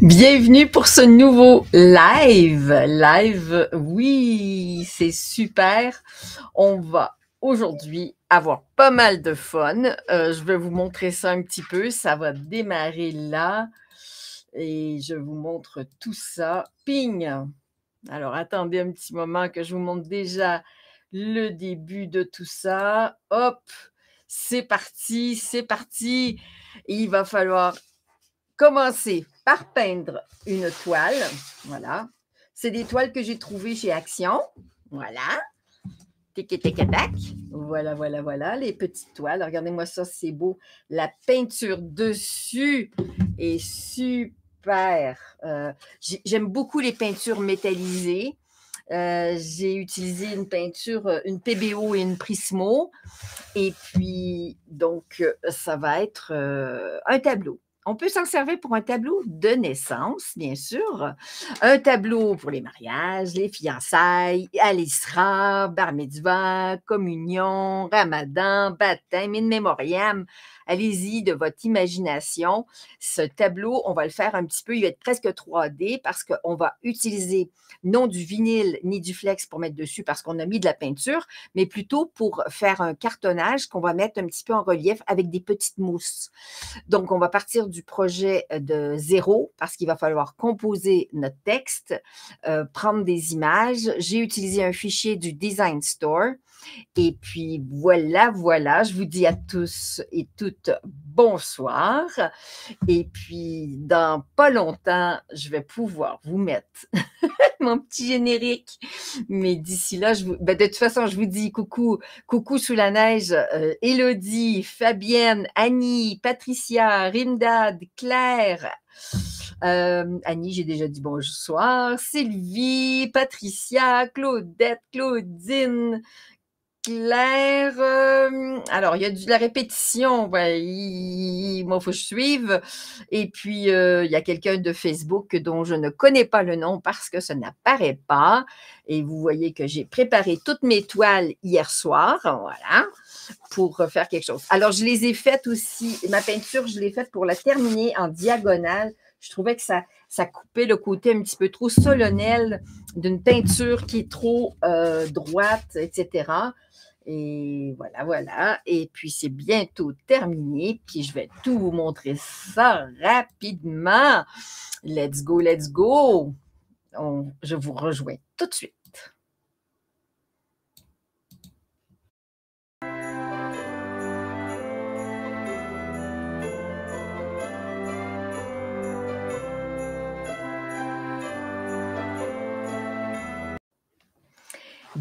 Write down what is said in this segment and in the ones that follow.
Bienvenue pour ce nouveau live. Live, oui, c'est super. On va aujourd'hui avoir pas mal de fun. Euh, je vais vous montrer ça un petit peu. Ça va démarrer là. Et je vous montre tout ça. Ping! Alors, attendez un petit moment que je vous montre déjà le début de tout ça. Hop! C'est parti, c'est parti. Il va falloir commencer par peindre une toile. Voilà. C'est des toiles que j'ai trouvées chez Action. Voilà. Tic-tac-tac. Voilà, voilà, voilà. Les petites toiles. Regardez-moi ça, c'est beau. La peinture dessus est super. Euh, j'aime beaucoup les peintures métallisées. Euh, j'ai utilisé une peinture, une PBO et une Prismo. Et puis, donc, ça va être euh, un tableau. On peut s'en servir pour un tableau de naissance, bien sûr, un tableau pour les mariages, les fiançailles, Alisra, Bar communion, Ramadan, baptême, in memoriam, allez-y de votre imagination. Ce tableau, on va le faire un petit peu, il va être presque 3D parce qu'on va utiliser non du vinyle ni du flex pour mettre dessus parce qu'on a mis de la peinture, mais plutôt pour faire un cartonnage qu'on va mettre un petit peu en relief avec des petites mousses. Donc, on va partir du projet euh, de zéro parce qu'il va falloir composer notre texte, euh, prendre des images. J'ai utilisé un fichier du Design Store. Et puis voilà, voilà, je vous dis à tous et toutes bonsoir. Et puis, dans pas longtemps, je vais pouvoir vous mettre mon petit générique. Mais d'ici là, je vous... Ben, de toute façon, je vous dis coucou, coucou sous la neige, Elodie euh, Élodie, Fabienne, Annie, Patricia, Rimdad, Claire. Euh, Annie, j'ai déjà dit bonsoir. Sylvie, Patricia, Claudette, Claudine, euh, alors, il y a de la répétition. moi, il faut que je suive. Et puis, euh, il y a quelqu'un de Facebook dont je ne connais pas le nom parce que ça n'apparaît pas. Et vous voyez que j'ai préparé toutes mes toiles hier soir. Voilà pour faire quelque chose. Alors, je les ai faites aussi. Ma peinture, je l'ai faite pour la terminer en diagonale. Je trouvais que ça, ça coupait le côté un petit peu trop solennel d'une peinture qui est trop euh, droite, etc. Et voilà, voilà. Et puis c'est bientôt terminé. Puis je vais tout vous montrer ça rapidement. Let's go, let's go. je vous rejoins tout de suite.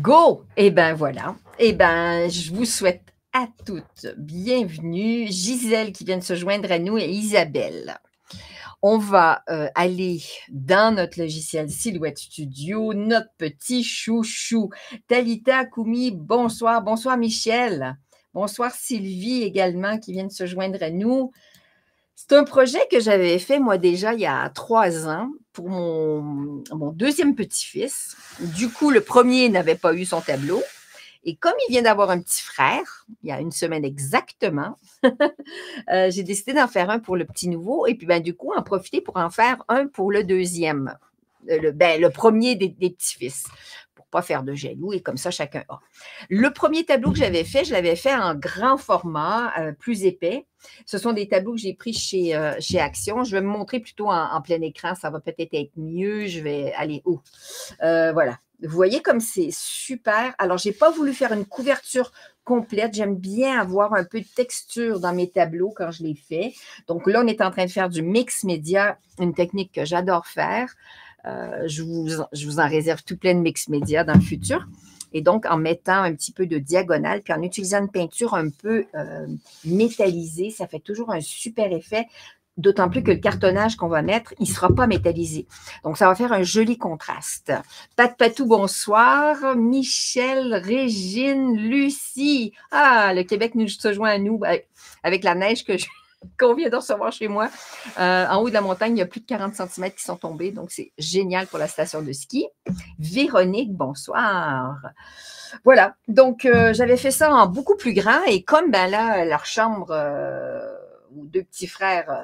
Go! Eh bien, voilà. Eh ben, je vous souhaite à toutes bienvenue. Gisèle qui vient de se joindre à nous et Isabelle. On va euh, aller dans notre logiciel Silhouette Studio, notre petit chouchou. Talita Koumi, bonsoir. Bonsoir Michel. Bonsoir Sylvie également qui vient de se joindre à nous. C'est un projet que j'avais fait moi déjà il y a trois ans pour mon, deuxième petit-fils. Du coup, le premier n'avait pas eu son tableau. Et comme il vient d'avoir un petit frère, il y a une semaine exactement, euh, j'ai décidé d'en faire un pour le petit nouveau et puis ben, du coup en profiter pour en faire un pour le deuxième, euh, le, ben, le premier des, des petits-fils pas faire de jaloux et comme ça, chacun a. Le premier tableau que j'avais fait, je l'avais fait en grand format, euh, plus épais. Ce sont des tableaux que j'ai pris chez, euh, chez Action. Je vais me montrer plutôt en, plein écran. Ça va peut-être être mieux. Je vais aller haut. Euh, voilà. Vous voyez comme c'est super. Alors, je n'ai pas voulu faire une couverture complète. J'aime bien avoir un peu de texture dans mes tableaux quand je les fais. Donc là, on est en train de faire du mix média, une technique que j'adore faire. Euh, je, vous, je vous en réserve tout plein de mix médias dans le futur. Et donc, en mettant un petit peu de diagonale, puis en utilisant une peinture un peu euh, métallisée, ça fait toujours un super effet. D'autant plus que le cartonnage qu'on va mettre, il ne sera pas métallisé. Donc, ça va faire un joli contraste. Pat Patou, bonsoir. Michel, Régine, Lucie. Ah, le Québec nous se joint à nous ben, avec la neige que je, qu'on vient de recevoir chez moi. Euh, en haut de la montagne, il y a plus de 40 cm qui sont tombés, donc c'est génial pour la station de ski. Véronique, bonsoir. Voilà, donc euh, j'avais fait ça en beaucoup plus grand et comme ben là, leur chambre, euh, ou deux petits frères, à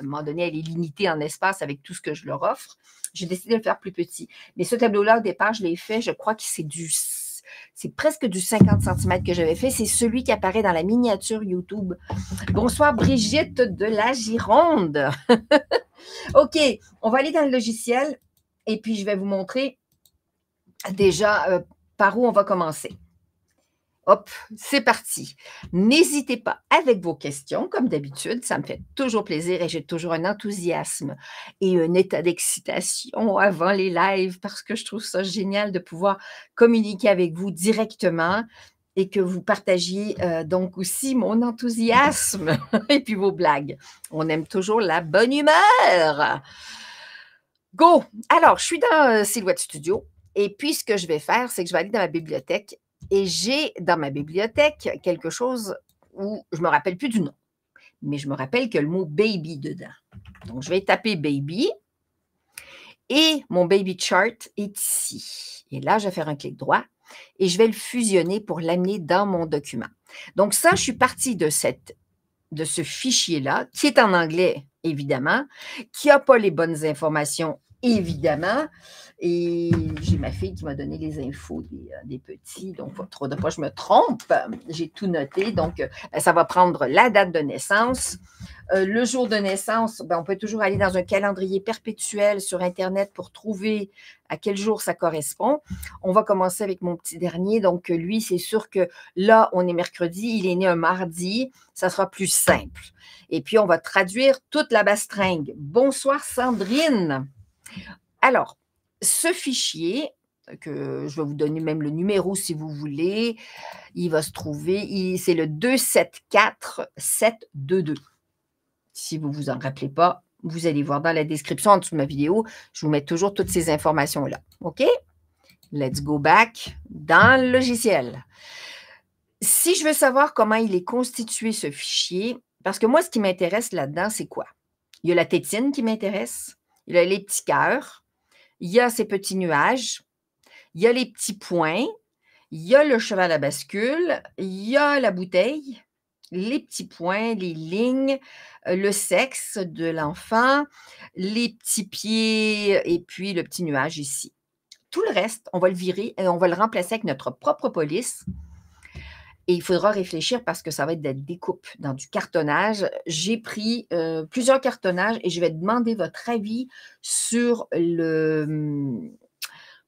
un moment donné, elle est limitée en espace avec tout ce que je leur offre, j'ai décidé de le faire plus petit. Mais ce tableau-là, au départ, je l'ai fait, je crois que c'est du c'est presque du 50 cm que j'avais fait. C'est celui qui apparaît dans la miniature YouTube. Bonsoir Brigitte de la Gironde. OK, on va aller dans le logiciel et puis je vais vous montrer déjà euh, par où on va commencer. Hop, c'est parti. N'hésitez pas avec vos questions, comme d'habitude, ça me fait toujours plaisir et j'ai toujours un enthousiasme et un état d'excitation avant les lives parce que je trouve ça génial de pouvoir communiquer avec vous directement et que vous partagiez euh, donc aussi mon enthousiasme et puis vos blagues. On aime toujours la bonne humeur. Go! Alors, je suis dans euh, Silhouette Studio et puis ce que je vais faire, c'est que je vais aller dans ma bibliothèque et j'ai dans ma bibliothèque quelque chose où je ne me rappelle plus du nom, mais je me rappelle que le mot baby dedans. Donc, je vais taper baby et mon baby chart est ici. Et là, je vais faire un clic droit et je vais le fusionner pour l'amener dans mon document. Donc, ça, je suis partie de, cette, de ce fichier-là, qui est en anglais, évidemment, qui n'a pas les bonnes informations évidemment. Et j'ai ma fille qui m'a donné les infos des, euh, petits, donc trop de fois je me trompe. J'ai tout noté. Donc, euh, ça va prendre la date de naissance. Euh, le jour de naissance, ben, on peut toujours aller dans un calendrier perpétuel sur Internet pour trouver à quel jour ça correspond. On va commencer avec mon petit dernier. Donc, lui, c'est sûr que là, on est mercredi, il est né un mardi. Ça sera plus simple. Et puis, on va traduire toute la bastringue. Bonsoir, Sandrine. Alors, ce fichier, que je vais vous donner même le numéro si vous voulez, il va se trouver, c'est le 274722. Si vous ne vous en rappelez pas, vous allez voir dans la description en dessous de ma vidéo, je vous mets toujours toutes ces informations-là. OK? Let's go back dans le logiciel. Si je veux savoir comment il est constitué ce fichier, parce que moi, ce qui m'intéresse là-dedans, c'est quoi? Il y a la tétine qui m'intéresse, il a les petits cœurs, il y a ces petits nuages, il y a les petits points, il y a le cheval à bascule, il y a la bouteille, les petits points, les lignes, euh, le sexe de l'enfant, les petits pieds et puis le petit nuage ici. Tout le reste, on va le virer et on va le remplacer avec notre propre police. Et il faudra réfléchir parce que ça va être des découpes dans du cartonnage. J'ai pris euh, plusieurs cartonnages et je vais demander votre avis sur le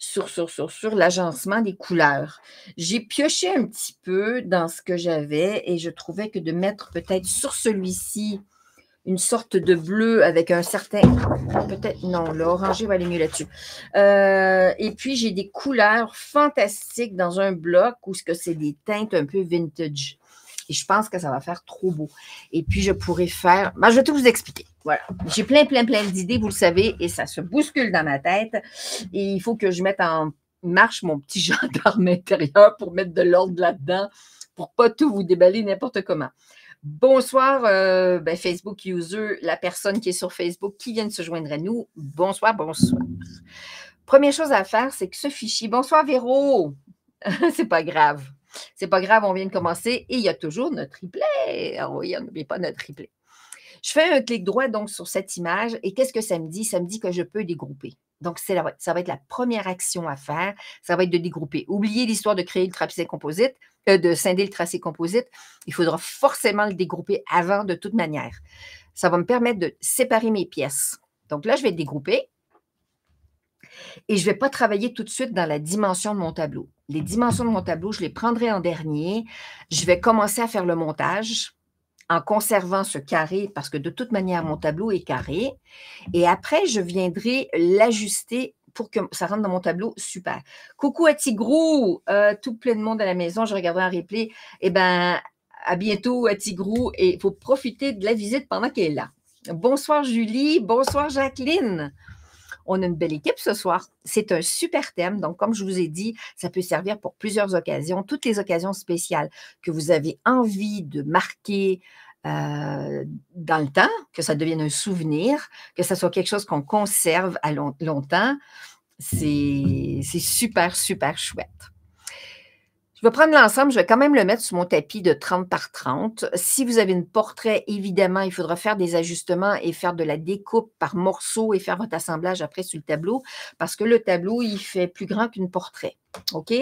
sur, sur l'agencement des couleurs. J'ai pioché un petit peu dans ce que j'avais et je trouvais que de mettre peut-être sur celui-ci une sorte de bleu avec un certain. Peut-être. Non, l'oranger va aller mieux là-dessus. Euh, et puis, j'ai des couleurs fantastiques dans un bloc où ce que c'est des teintes un peu vintage. Et je pense que ça va faire trop beau. Et puis, je pourrais faire. Ben, je vais tout vous expliquer. Voilà. J'ai plein, plein, plein d'idées, vous le savez, et ça se bouscule dans ma tête. Et il faut que je mette en marche mon petit gendarme intérieur pour mettre de l'ordre là-dedans, pour pas tout vous déballer n'importe comment. Bonsoir, euh, ben, Facebook user, la personne qui est sur Facebook qui vient de se joindre à nous. Bonsoir, bonsoir. Première chose à faire, c'est que ce fichier. Bonsoir, Véro. c'est pas grave. C'est pas grave, on vient de commencer et il y a toujours notre replay. Alors, ah oui, on n'oublie pas notre replay. Je fais un clic droit donc sur cette image et qu'est-ce que ça me dit? Ça me dit que je peux dégrouper. Donc, c'est ça va être la première action à faire. Ça va être de dégrouper. Oubliez l'histoire de créer le tracé composite, euh, de scinder le tracé composite. Il faudra forcément le dégrouper avant de toute manière. Ça va me permettre de séparer mes pièces. Donc là, je vais dégrouper et je ne vais pas travailler tout de suite dans la dimension de mon tableau. Les dimensions de mon tableau, je les prendrai en dernier. Je vais commencer à faire le montage en conservant ce carré, parce que de toute manière, mon tableau est carré. Et après, je viendrai l'ajuster pour que ça rentre dans mon tableau. Super. Coucou à Tigrou, euh, tout plein de monde à la maison. Je regarderai un replay. Eh bien, à bientôt à Tigrou et il faut profiter de la visite pendant qu'elle est là. Bonsoir Julie, bonsoir Jacqueline. On a une belle équipe ce soir. C'est un super thème. Donc, comme je vous ai dit, ça peut servir pour plusieurs occasions, toutes les occasions spéciales que vous avez envie de marquer. Euh, dans le temps, que ça devienne un souvenir, que ça soit quelque chose qu'on conserve à longtemps, c'est super, super chouette. Je vais prendre l'ensemble, je vais quand même le mettre sur mon tapis de 30 par 30. Si vous avez une portrait, évidemment, il faudra faire des ajustements et faire de la découpe par morceaux et faire votre assemblage après sur le tableau parce que le tableau, il fait plus grand qu'une portrait. OK?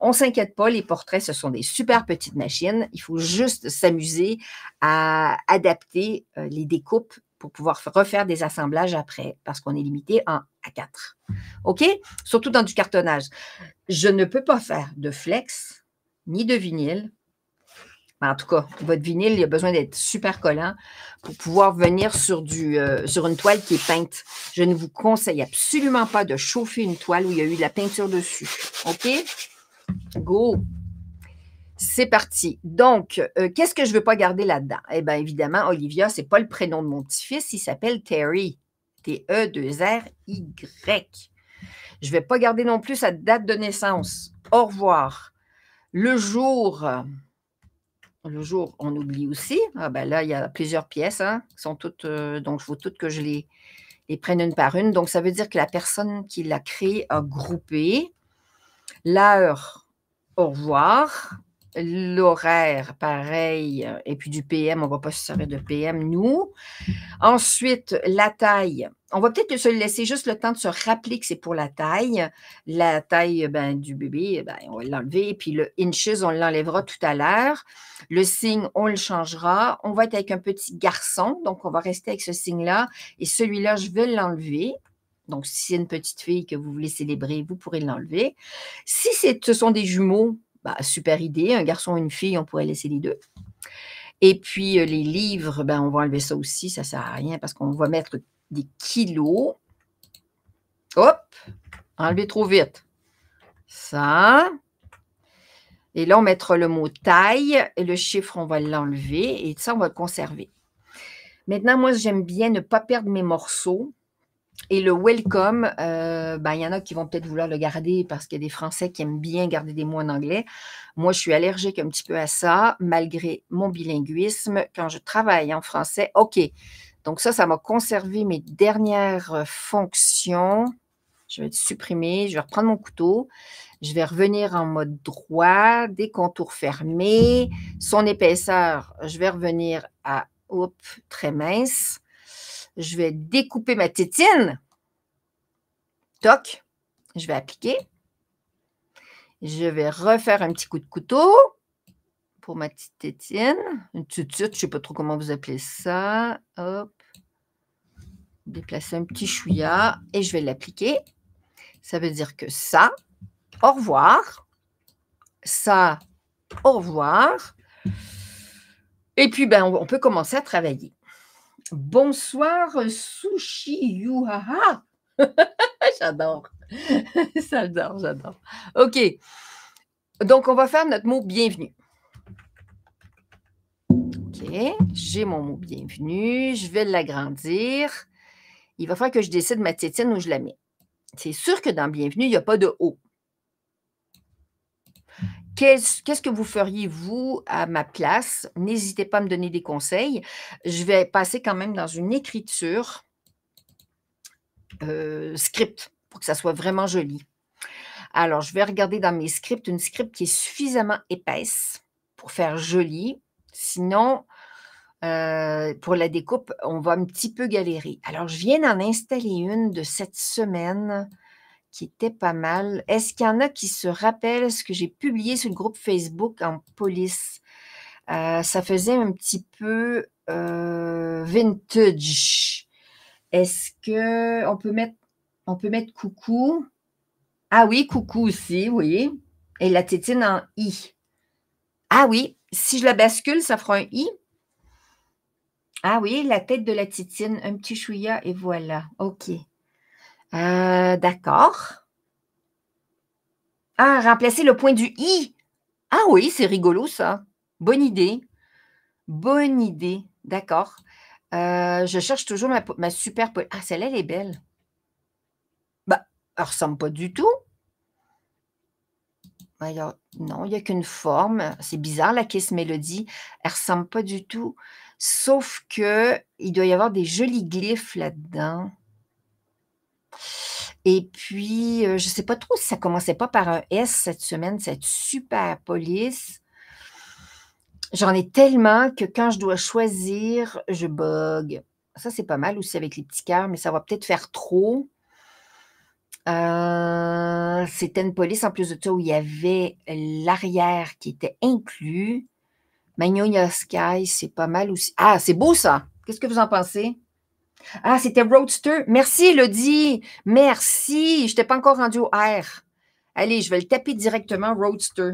On ne s'inquiète pas, les portraits, ce sont des super petites machines. Il faut juste s'amuser à adapter euh, les découpes pour pouvoir refaire des assemblages après, parce qu'on est limité en a 4. OK? Surtout dans du cartonnage. Je ne peux pas faire de flex ni de vinyle. Ben, en tout cas, votre vinyle, il a besoin d'être super collant pour pouvoir venir sur, du, euh, sur une toile qui est peinte. Je ne vous conseille absolument pas de chauffer une toile où il y a eu de la peinture dessus. OK? Go! C'est parti. Donc, euh, qu'est-ce que je ne veux pas garder là-dedans? Eh bien, évidemment, Olivia, ce n'est pas le prénom de mon petit-fils, il s'appelle Terry. T-E-2-R-Y. Je ne vais pas garder non plus sa date de naissance. Au revoir. Le jour, euh, le jour, on oublie aussi. Ah, ben là, il y a plusieurs pièces, hein, qui sont toutes, euh, donc il faut toutes que je les, les, prenne une par une. Donc, ça veut dire que la personne qui l'a créé a groupé l'heure, au revoir, l'horaire, pareil. Euh, et puis du PM, on ne va pas se servir de PM, nous. Ensuite, la taille. On va peut-être se laisser juste le temps de se rappeler que c'est pour la taille. La taille ben, du bébé, ben, on va l'enlever. Puis le inches, on l'enlèvera tout à l'heure. Le signe, on le changera. On va être avec un petit garçon. Donc, on va rester avec ce signe-là. Et celui-là, je vais l'enlever. Donc, si c'est une petite fille que vous voulez célébrer, vous pourrez l'enlever. Si ce sont des jumeaux, bah, super idée, un garçon, une fille, on pourrait laisser les deux. Et puis euh, les livres, ben, on va enlever ça aussi, ça ne sert à rien parce qu'on va mettre des kilos. Hop, enlever trop vite. Ça. Et là, on mettra le mot taille et le chiffre, on va l'enlever et ça, on va le conserver. Maintenant, moi, j'aime bien ne pas perdre mes morceaux. Et le welcome, euh, ben, il y en a qui vont peut-être vouloir le garder parce qu'il y a des Français qui aiment bien garder des mots en anglais. Moi, je suis allergique un petit peu à ça, malgré mon bilinguisme. Quand je travaille en français, OK. Donc ça, ça m'a conservé mes dernières fonctions. Je vais supprimer, je vais reprendre mon couteau. Je vais revenir en mode droit, des contours fermés. Son épaisseur, je vais revenir à, très mince. Je vais découper ma tétine. Toc. Je vais appliquer. Je vais refaire un petit coup de couteau pour ma petite tétine. Une suite, je ne sais pas trop comment vous appelez ça. Hop. Déplacer un petit chouïa et je vais l'appliquer. Ça veut dire que ça, au revoir. Ça, au revoir. Et puis, ben, on peut commencer à travailler. Bonsoir Sushi Yuhaha. j'adore. j'adore, j'adore. OK. Donc, on va faire notre mot bienvenue. OK. J'ai mon mot bienvenue. Je vais l'agrandir. Il va falloir que je décide ma tétine où je la mets. C'est sûr que dans bienvenue, il n'y a pas de haut. Qu'est-ce que vous feriez, vous, à ma place? N'hésitez pas à me donner des conseils. Je vais passer quand même dans une écriture euh, script pour que ça soit vraiment joli. Alors, je vais regarder dans mes scripts une script qui est suffisamment épaisse pour faire joli. Sinon, euh, pour la découpe, on va un petit peu galérer. Alors, je viens d'en installer une de cette semaine qui était pas mal. Est-ce qu'il y en a qui se rappellent ce que j'ai publié sur le groupe Facebook en police? Euh, ça faisait un petit peu euh, vintage. Est-ce que on peut mettre on peut mettre coucou? Ah oui, coucou aussi, oui. Et la tétine en i. Ah oui, si je la bascule, ça fera un i. Ah oui, la tête de la tétine, un petit chouïa et voilà. OK. Euh, d'accord. Ah, remplacer le point du i. Ah oui, c'est rigolo ça. Bonne idée. Bonne idée. D'accord. Euh, je cherche toujours ma, super. Ah, celle-là, elle est belle. Bah, elle ressemble pas du tout. Ah, non, il n'y a qu'une forme. C'est bizarre, la caisse mélodie. Elle ne ressemble pas du tout. Sauf que il doit y avoir des jolis glyphes là-dedans. Et puis, euh, je ne sais pas trop si ça commençait pas par un S cette semaine, cette super police. J'en ai tellement que quand je dois choisir, je bug. Ça, c'est pas mal aussi avec les petits cœurs, mais ça va peut-être faire trop. Euh, c'était une police en plus de ça où il y avait l'arrière qui était inclus. Magnolia Sky, c'est pas mal aussi. Ah, c'est beau ça! Qu'est-ce que vous en pensez? Ah, c'était Roadster. Merci, Elodie. Merci. Je n'étais pas encore rendu au R. Allez, je vais le taper directement, Roadster.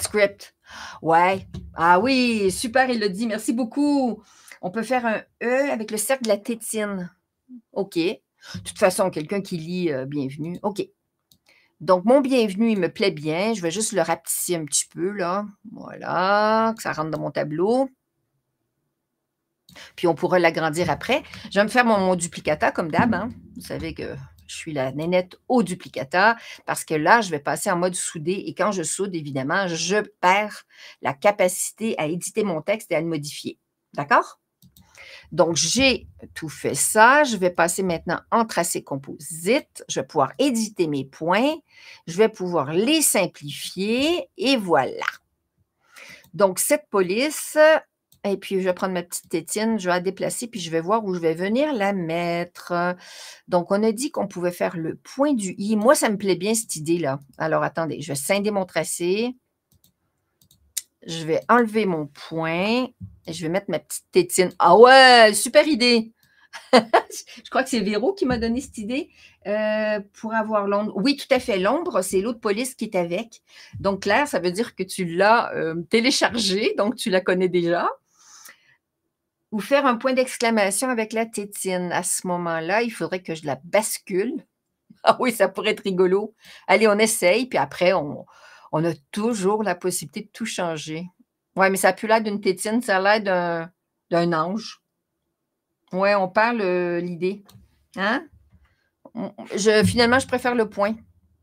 Script. Ouais. Ah oui, super, Elodie. Merci beaucoup. On peut faire un E avec le cercle de la tétine. OK. De toute façon, quelqu'un qui lit euh, Bienvenue. OK. Donc, mon bienvenu, il me plaît bien. Je vais juste le rapetisser un petit peu, là. Voilà, que ça rentre dans mon tableau. Puis on pourra l'agrandir après. Je vais me faire mon, duplicata comme d'hab. Hein. Vous savez que je suis la nénette au duplicata parce que là, je vais passer en mode soudé. Et quand je soude, évidemment, je perds la capacité à éditer mon texte et à le modifier. D'accord? Donc, j'ai tout fait ça. Je vais passer maintenant en tracé composite. Je vais pouvoir éditer mes points. Je vais pouvoir les simplifier. Et voilà. Donc, cette police, et puis, je vais prendre ma petite tétine, je vais la déplacer, puis je vais voir où je vais venir la mettre. Donc, on a dit qu'on pouvait faire le point du i. Moi, ça me plaît bien, cette idée-là. Alors, attendez, je vais scinder mon tracé. Je vais enlever mon point et je vais mettre ma petite tétine. Ah ouais, super idée! je crois que c'est Véro qui m'a donné cette idée euh, pour avoir l'ombre. Oui, tout à fait. L'ombre, c'est l'autre police qui est avec. Donc, Claire, ça veut dire que tu l'as euh, téléchargée, donc tu la connais déjà ou faire un point d'exclamation avec la tétine. À ce moment-là, il faudrait que je la bascule. Ah oui, ça pourrait être rigolo. Allez, on essaye, puis après, on, a toujours la possibilité de tout changer. Oui, mais ça a plus l'air d'une tétine, ça a l'air d'un ange. Oui, on parle l'idée. Hein? finalement, je préfère le point.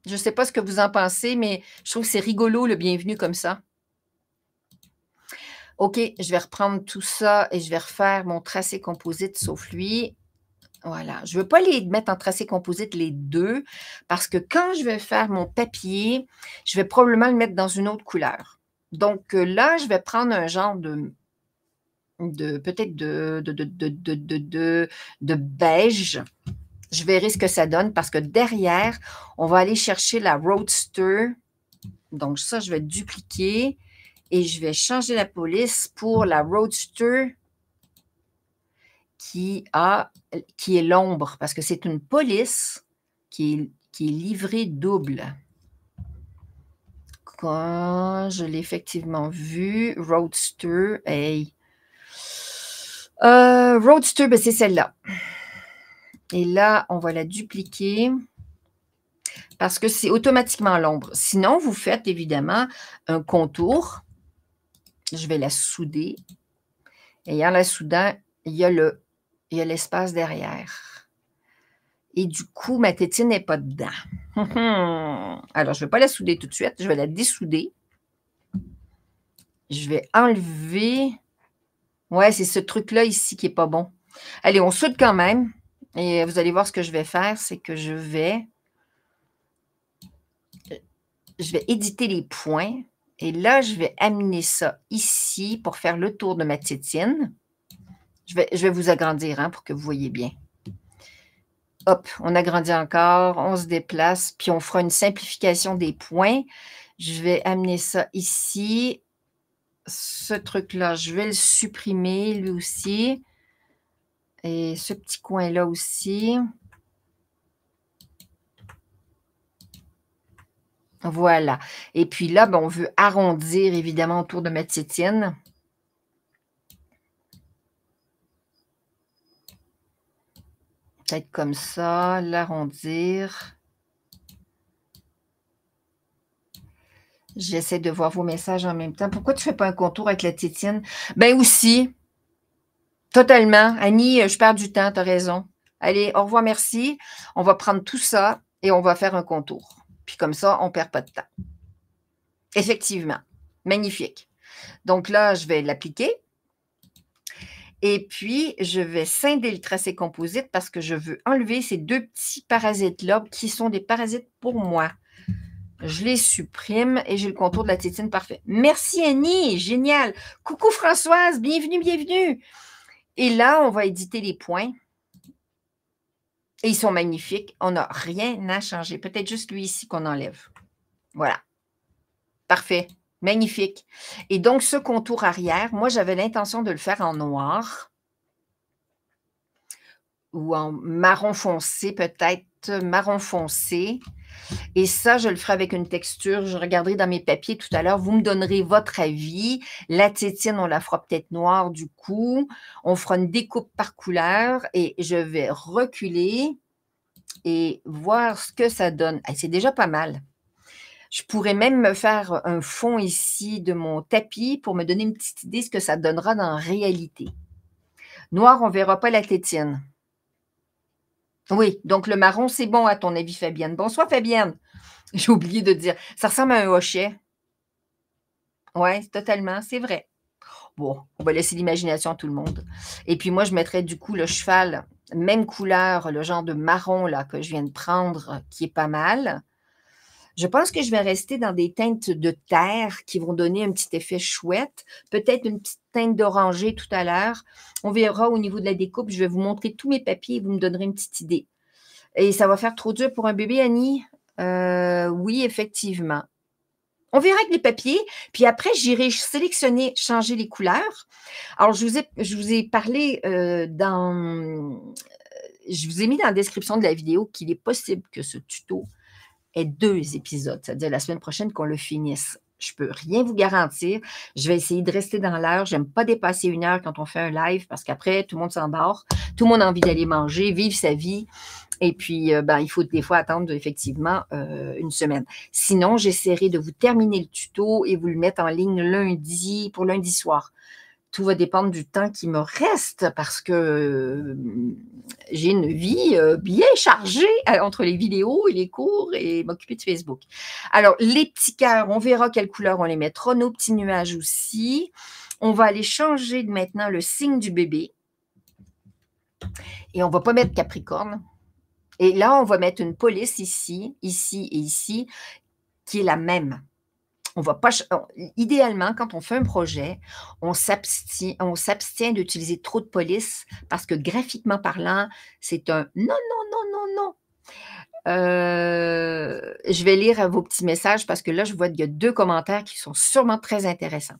Je ne sais pas ce que vous en pensez, mais je trouve que c'est rigolo le bienvenu comme ça. OK, je vais reprendre tout ça et je vais refaire mon tracé composite sauf lui. Voilà. Je ne veux pas les mettre en tracé composite les deux parce que quand je vais faire mon papier, je vais probablement le mettre dans une autre couleur. Donc euh, là, je vais prendre un genre de peut-être de, de, beige. Je verrai ce que ça donne parce que derrière, on va aller chercher la Roadster. Donc ça, je vais dupliquer. Et je vais changer la police pour la Roadster qui, a, qui est l'ombre, parce que c'est une police qui est, livrée double. Quand je l'ai effectivement vu, Roadster, hey. Euh, Roadster, ben, c'est celle-là. Et là, on va la dupliquer parce que c'est automatiquement l'ombre. Sinon, vous faites évidemment un contour je vais la souder. Et en la soudant, il y a le, il y a l'espace derrière. Et du coup, ma tétine n'est pas dedans. Alors, je ne vais pas la souder tout de suite. Je vais la dessouder. Je vais enlever. Ouais, c'est ce truc-là ici qui n'est pas bon. Allez, on soude quand même. Et vous allez voir ce que je vais faire, c'est que je vais je vais éditer les points. Et là, je vais amener ça ici pour faire le tour de ma tétine. Je vais, vous agrandir hein, pour que vous voyez bien. Hop, on agrandit encore, on se déplace, puis on fera une simplification des points. Je vais amener ça ici. Ce truc-là, je vais le supprimer, lui aussi. Et ce petit coin-là aussi. Voilà. Et puis là, ben, on veut arrondir évidemment autour de ma tétine. Peut-être comme ça, l'arrondir. J'essaie de voir vos messages en même temps. Pourquoi tu ne fais pas un contour avec la titienne? Ben aussi, totalement. Annie, euh, je perds du temps, tu as raison. Allez, au revoir, merci. On va prendre tout ça et on va faire un contour. Puis comme ça, on ne perd pas de temps. Effectivement, magnifique. Donc là, je vais l'appliquer. Et puis, je vais scinder le tracé composite parce que je veux enlever ces deux petits parasites-là qui sont des parasites pour moi. Je les supprime et j'ai le contour de la tétine parfait. Merci Annie, génial. Coucou Françoise, bienvenue, bienvenue. Et là, on va éditer les points. Et ils sont magnifiques. On n'a rien à changer. Peut-être juste lui ici qu'on enlève. Voilà. Parfait. Magnifique. Et donc, ce contour arrière, moi, j'avais l'intention de le faire en noir ou en marron foncé, peut-être marron foncé. Et ça, je le ferai avec une texture. Je regarderai dans mes papiers tout à l'heure. Vous me donnerez votre avis. La tétine, on la fera peut-être noire du coup. On fera une découpe par couleur et je vais reculer et voir ce que ça donne. C'est déjà pas mal. Je pourrais même me faire un fond ici de mon tapis pour me donner une petite idée de ce que ça donnera dans réalité. Noir, on ne verra pas la tétine. Oui, donc le marron, c'est bon à ton avis, Fabienne. Bonsoir, Fabienne. J'ai oublié de dire. Ça ressemble à un hochet. Oui, totalement, c'est vrai. Bon, on va laisser l'imagination à tout le monde. Et puis moi, je mettrais du coup le cheval, même couleur, le genre de marron là, que je viens de prendre, qui est pas mal. Je pense que je vais rester dans des teintes de terre qui vont donner un petit effet chouette, peut-être une petite teinte d'oranger tout à l'heure. On verra au niveau de la découpe. Je vais vous montrer tous mes papiers et vous me donnerez une petite idée. Et ça va faire trop dur pour un bébé, Annie? Euh, oui, effectivement. On verra avec les papiers, puis après, j'irai sélectionner, changer les couleurs. Alors, je vous ai, je vous ai parlé euh, dans. Euh, je vous ai mis dans la description de la vidéo qu'il est possible que ce tuto et deux épisodes, c'est-à-dire la semaine prochaine qu'on le finisse. Je peux rien vous garantir. Je vais essayer de rester dans l'heure. n'aime pas dépasser une heure quand on fait un live parce qu'après, tout le monde s'endort. Tout le monde a envie d'aller manger, vivre sa vie. Et puis, euh, ben, il faut des fois attendre effectivement euh, une semaine. Sinon, j'essaierai de vous terminer le tuto et vous le mettre en ligne lundi pour lundi soir. Tout va dépendre du temps qui me reste parce que euh, j'ai une vie euh, bien chargée euh, entre les vidéos et les cours et m'occuper de Facebook. Alors, les petits cœurs, on verra quelle couleur on les mettra. Nos petits nuages aussi. On va aller changer maintenant le signe du bébé. Et on ne va pas mettre Capricorne. Et là, on va mettre une police ici, ici et ici, qui est la même. On va pas, idéalement, quand on fait un projet, on s'abstient, on s'abstient d'utiliser trop de polices parce que graphiquement parlant, c'est un non, non, non, non, non. Euh, je vais lire vos petits messages parce que là, je vois qu'il y a deux commentaires qui sont sûrement très intéressants.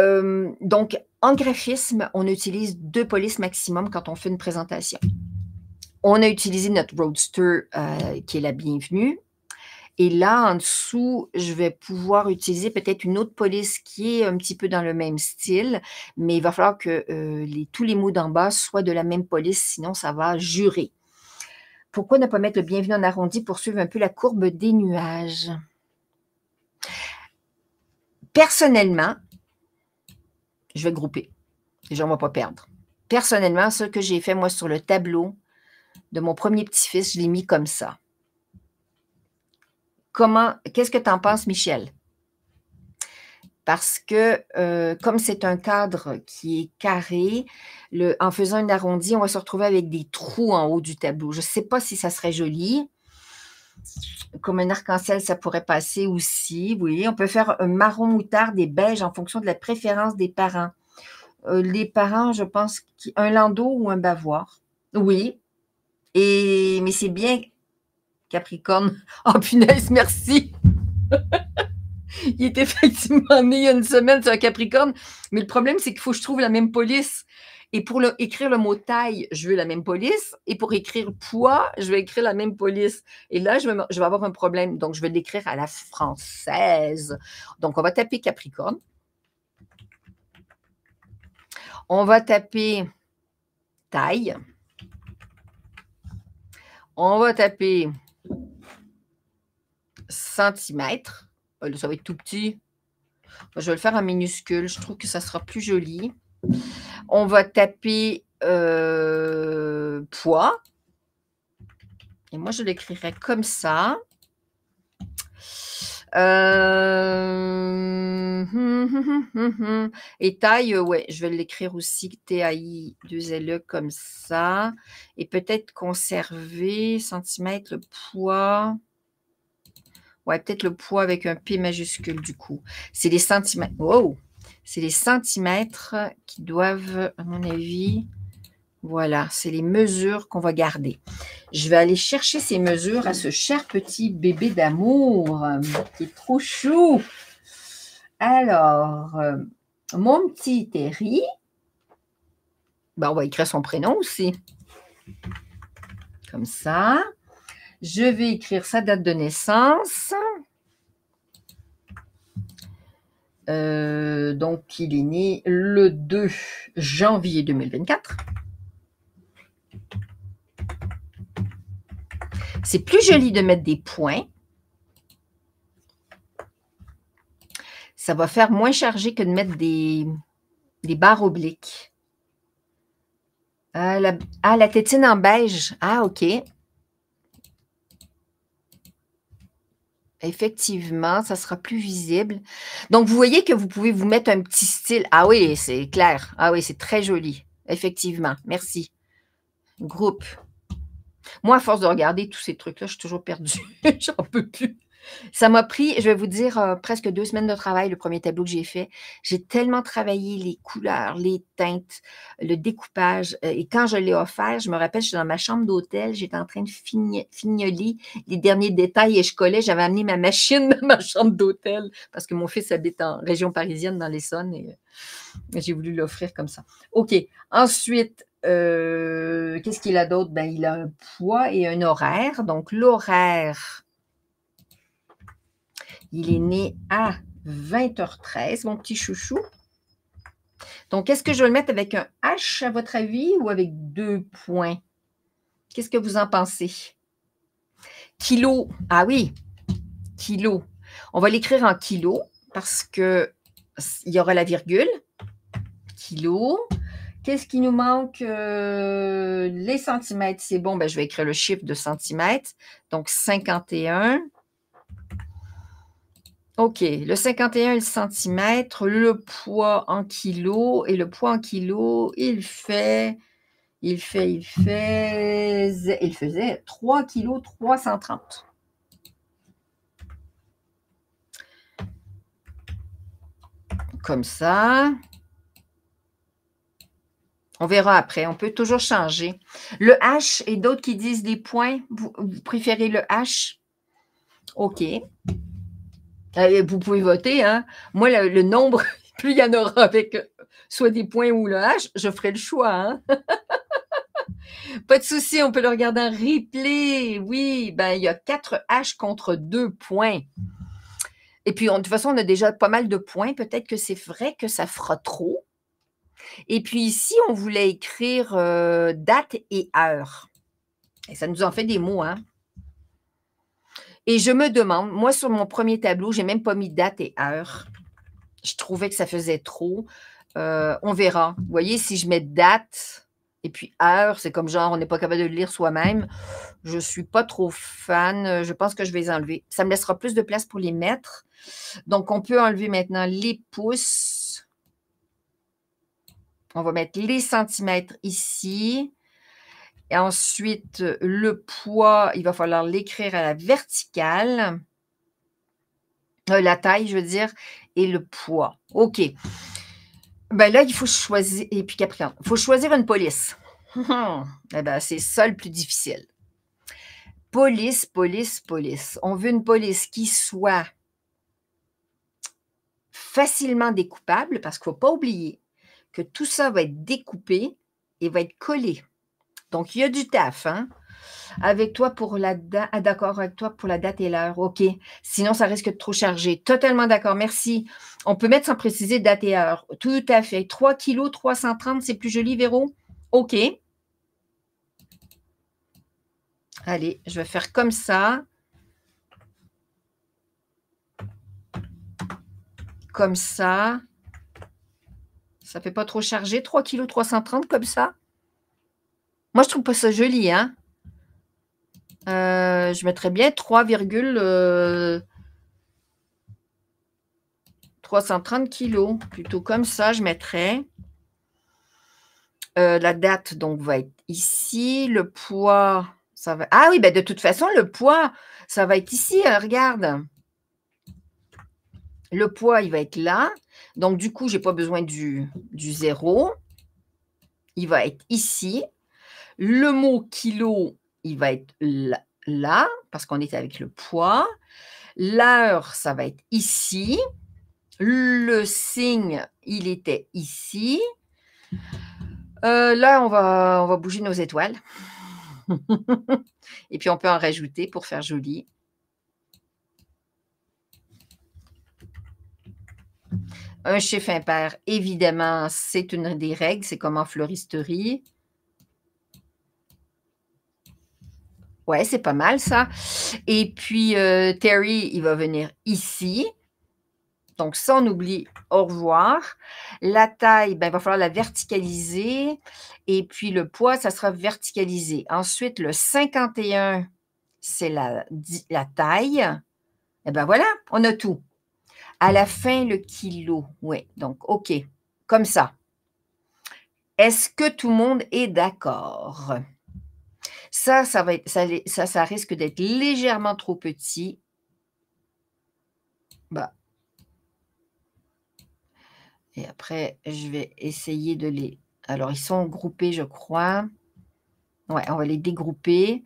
Euh, donc, en graphisme, on utilise deux polices maximum quand on fait une présentation. On a utilisé notre Roadster euh, qui est la bienvenue. Et là, en dessous, je vais pouvoir utiliser peut-être une autre police qui est un petit peu dans le même style, mais il va falloir que euh, tous les mots d'en bas soient de la même police, sinon ça va jurer. Pourquoi ne pas mettre le bienvenu en arrondi pour suivre un peu la courbe des nuages? Personnellement, je vais grouper. Les gens ne vais pas perdre. Personnellement, ce que j'ai fait, moi, sur le tableau de mon premier petit-fils, je l'ai mis comme ça. Comment, qu'est-ce que tu en penses, Michel? Parce que euh, comme c'est un cadre qui est carré, en faisant une arrondie, on va se retrouver avec des trous en haut du tableau. Je ne sais pas si ça serait joli. Comme un arc-en-ciel, ça pourrait passer aussi. Oui, on peut faire un marron moutarde et beige en fonction de la préférence des parents. Euh, les parents, je pense, un landau ou un bavoir. Oui. Et, mais c'est bien Capricorne. Oh punaise, merci! il est effectivement né il y a une semaine, sur un Capricorne. Mais le problème, c'est qu'il faut que je trouve la même police. Et pour écrire le mot taille, je veux la même police. Et pour écrire poids, je vais écrire la même police. Et là, je vais, je vais avoir un problème. Donc, je vais l'écrire à la française. Donc, on va taper Capricorne. On va taper taille. On va taper centimètres. Euh, ça va être tout petit. Je vais le faire en minuscule. Je trouve que ça sera plus joli. On va taper euh, poids. Et moi, je l'écrirai comme ça. Euh, et taille, ouais, je vais l'écrire aussi i 2LE comme ça. Et peut-être conserver centimètres poids. Ouais, peut-être le poids avec un P majuscule du coup. C'est les centimètres. Wow! C'est les centimètres qui doivent, à mon avis, voilà, c'est les mesures qu'on va garder. Je vais aller chercher ces mesures à ce cher petit bébé d'amour qui est trop chou. Alors, euh, mon petit Terry, ben, on va écrire son prénom aussi. Comme ça. Je vais écrire sa date de naissance. Euh, donc, il est né le 2 janvier 2024. C'est plus joli de mettre des points. Ça va faire moins chargé que de mettre des, des barres obliques. Ah la, ah, la tétine en beige. Ah, OK. Effectivement, ça sera plus visible. Donc, vous voyez que vous pouvez vous mettre un petit style. Ah oui, c'est clair. Ah oui, c'est très joli. Effectivement. Merci. Groupe. Moi, à force de regarder tous ces trucs-là, je suis toujours perdue. J'en peux plus. Ça m'a pris, je vais vous dire, euh, presque deux semaines de travail, le premier tableau que j'ai fait. J'ai tellement travaillé les couleurs, les teintes, le découpage. Euh, et quand je l'ai offert, je me rappelle, suis dans ma chambre d'hôtel, j'étais en train de fignoler les derniers détails et je collais. J'avais amené ma machine dans ma chambre d'hôtel parce que mon fils habite en région parisienne, dans l'Essonne, et euh, j'ai voulu l'offrir comme ça. OK. Ensuite, qu'est-ce qu'il a d'autre? Ben, il a un poids et un horaire. Donc, l'horaire il est né à 20h13, mon petit chouchou. Donc, est-ce que je vais le mettre avec un H, à votre avis, ou avec deux points? Qu'est-ce que vous en pensez? Kilo. Ah oui, kilo. On va l'écrire en kilo parce qu'il y aura la virgule. Kilo. Qu'est-ce qui nous manque? Euh, les centimètres, c'est bon. Ben, je vais écrire le chiffre de centimètres. Donc, 51 OK. Le 51 cm, le poids en kilo, Et le poids en kilo, il fait. Il fait, il faisait, il faisait 3 kg 330. Comme ça. On verra après. On peut toujours changer. Le H et d'autres qui disent des points. Vous, vous préférez le H? OK. Euh, vous pouvez voter. Hein? Moi, le, nombre, plus il y en aura avec euh, soit des points ou le H, je ferai le choix. Hein. Pas de souci, on peut le regarder en replay. Oui, ben, il y a quatre H contre deux points. Et puis, de toute façon, on a déjà pas mal de points. Peut-être que c'est vrai que ça fera trop. Et puis ici, on voulait écrire euh, date et heure. Et ça nous en fait des mots, hein? Et je me demande, moi, sur mon premier tableau, j'ai même pas mis date et heure. Je trouvais que ça faisait trop. Euh, on verra. Vous voyez, si je mets date et puis heure, c'est comme genre, on n'est pas capable de le lire soi-même. Je ne suis pas trop fan. Je pense que je vais les enlever. Ça me laissera plus de place pour les mettre. Donc, on peut enlever maintenant les pouces. On va mettre les centimètres ici. Et ensuite, le poids, il va falloir l'écrire à la verticale. Euh, la taille, je veux dire, et le poids. OK. Ben là, il faut choisir. Et puis Capricorne, faut choisir une police. Eh ben, c'est ça le plus difficile. Police, police, police. On veut une police qui soit facilement découpable parce qu'il ne faut pas oublier que tout ça va être découpé et va être collé. Donc, il y a du taf, hein? Avec toi pour la date. Ah, d'accord, avec toi pour la date et l'heure. OK. Sinon, ça risque de trop charger. Totalement d'accord. Merci. On peut mettre sans préciser date et heure. Tout à fait. 3 kg 330, c'est plus joli, Véro? OK. Allez, je vais faire comme ça. Comme ça. Ça ne fait pas trop charger. 3 kg 330 comme ça. Moi, je trouve pas ça joli, hein. euh, je mettrais bien 3, 330 euh, kilos. Plutôt comme ça, je mettrais. Euh, la date, donc, va être ici. Le poids, ça va. Ah oui, ben, de toute façon, le poids, ça va être ici. Hein, regarde. Le poids, il va être là. Donc, du coup, je n'ai pas besoin du, du zéro. Il va être ici. Le mot kilo, il va être là, parce qu'on est avec le poids. L'heure, ça va être ici. Le signe, il était ici. Euh, là, on va, on va bouger nos étoiles. Et puis, on peut en rajouter pour faire joli. Un chiffre impair, évidemment, c'est une des règles, c'est comme en fleuristerie. Ouais, c'est pas mal ça. Et puis euh, Terry, il va venir ici. Donc sans oublier, au revoir. La taille, ben, il va falloir la verticaliser. Et puis le poids, ça sera verticalisé. Ensuite, le 51, c'est la, la taille. Et eh ben voilà, on a tout. À la fin, le kilo. Oui, donc OK, comme ça. Est-ce que tout le monde est d'accord? Ça, ça, va être, ça, ça, risque d'être légèrement trop petit. Bah. Et après, je vais essayer de les... Alors, ils sont groupés, je crois. Ouais, on va les dégrouper.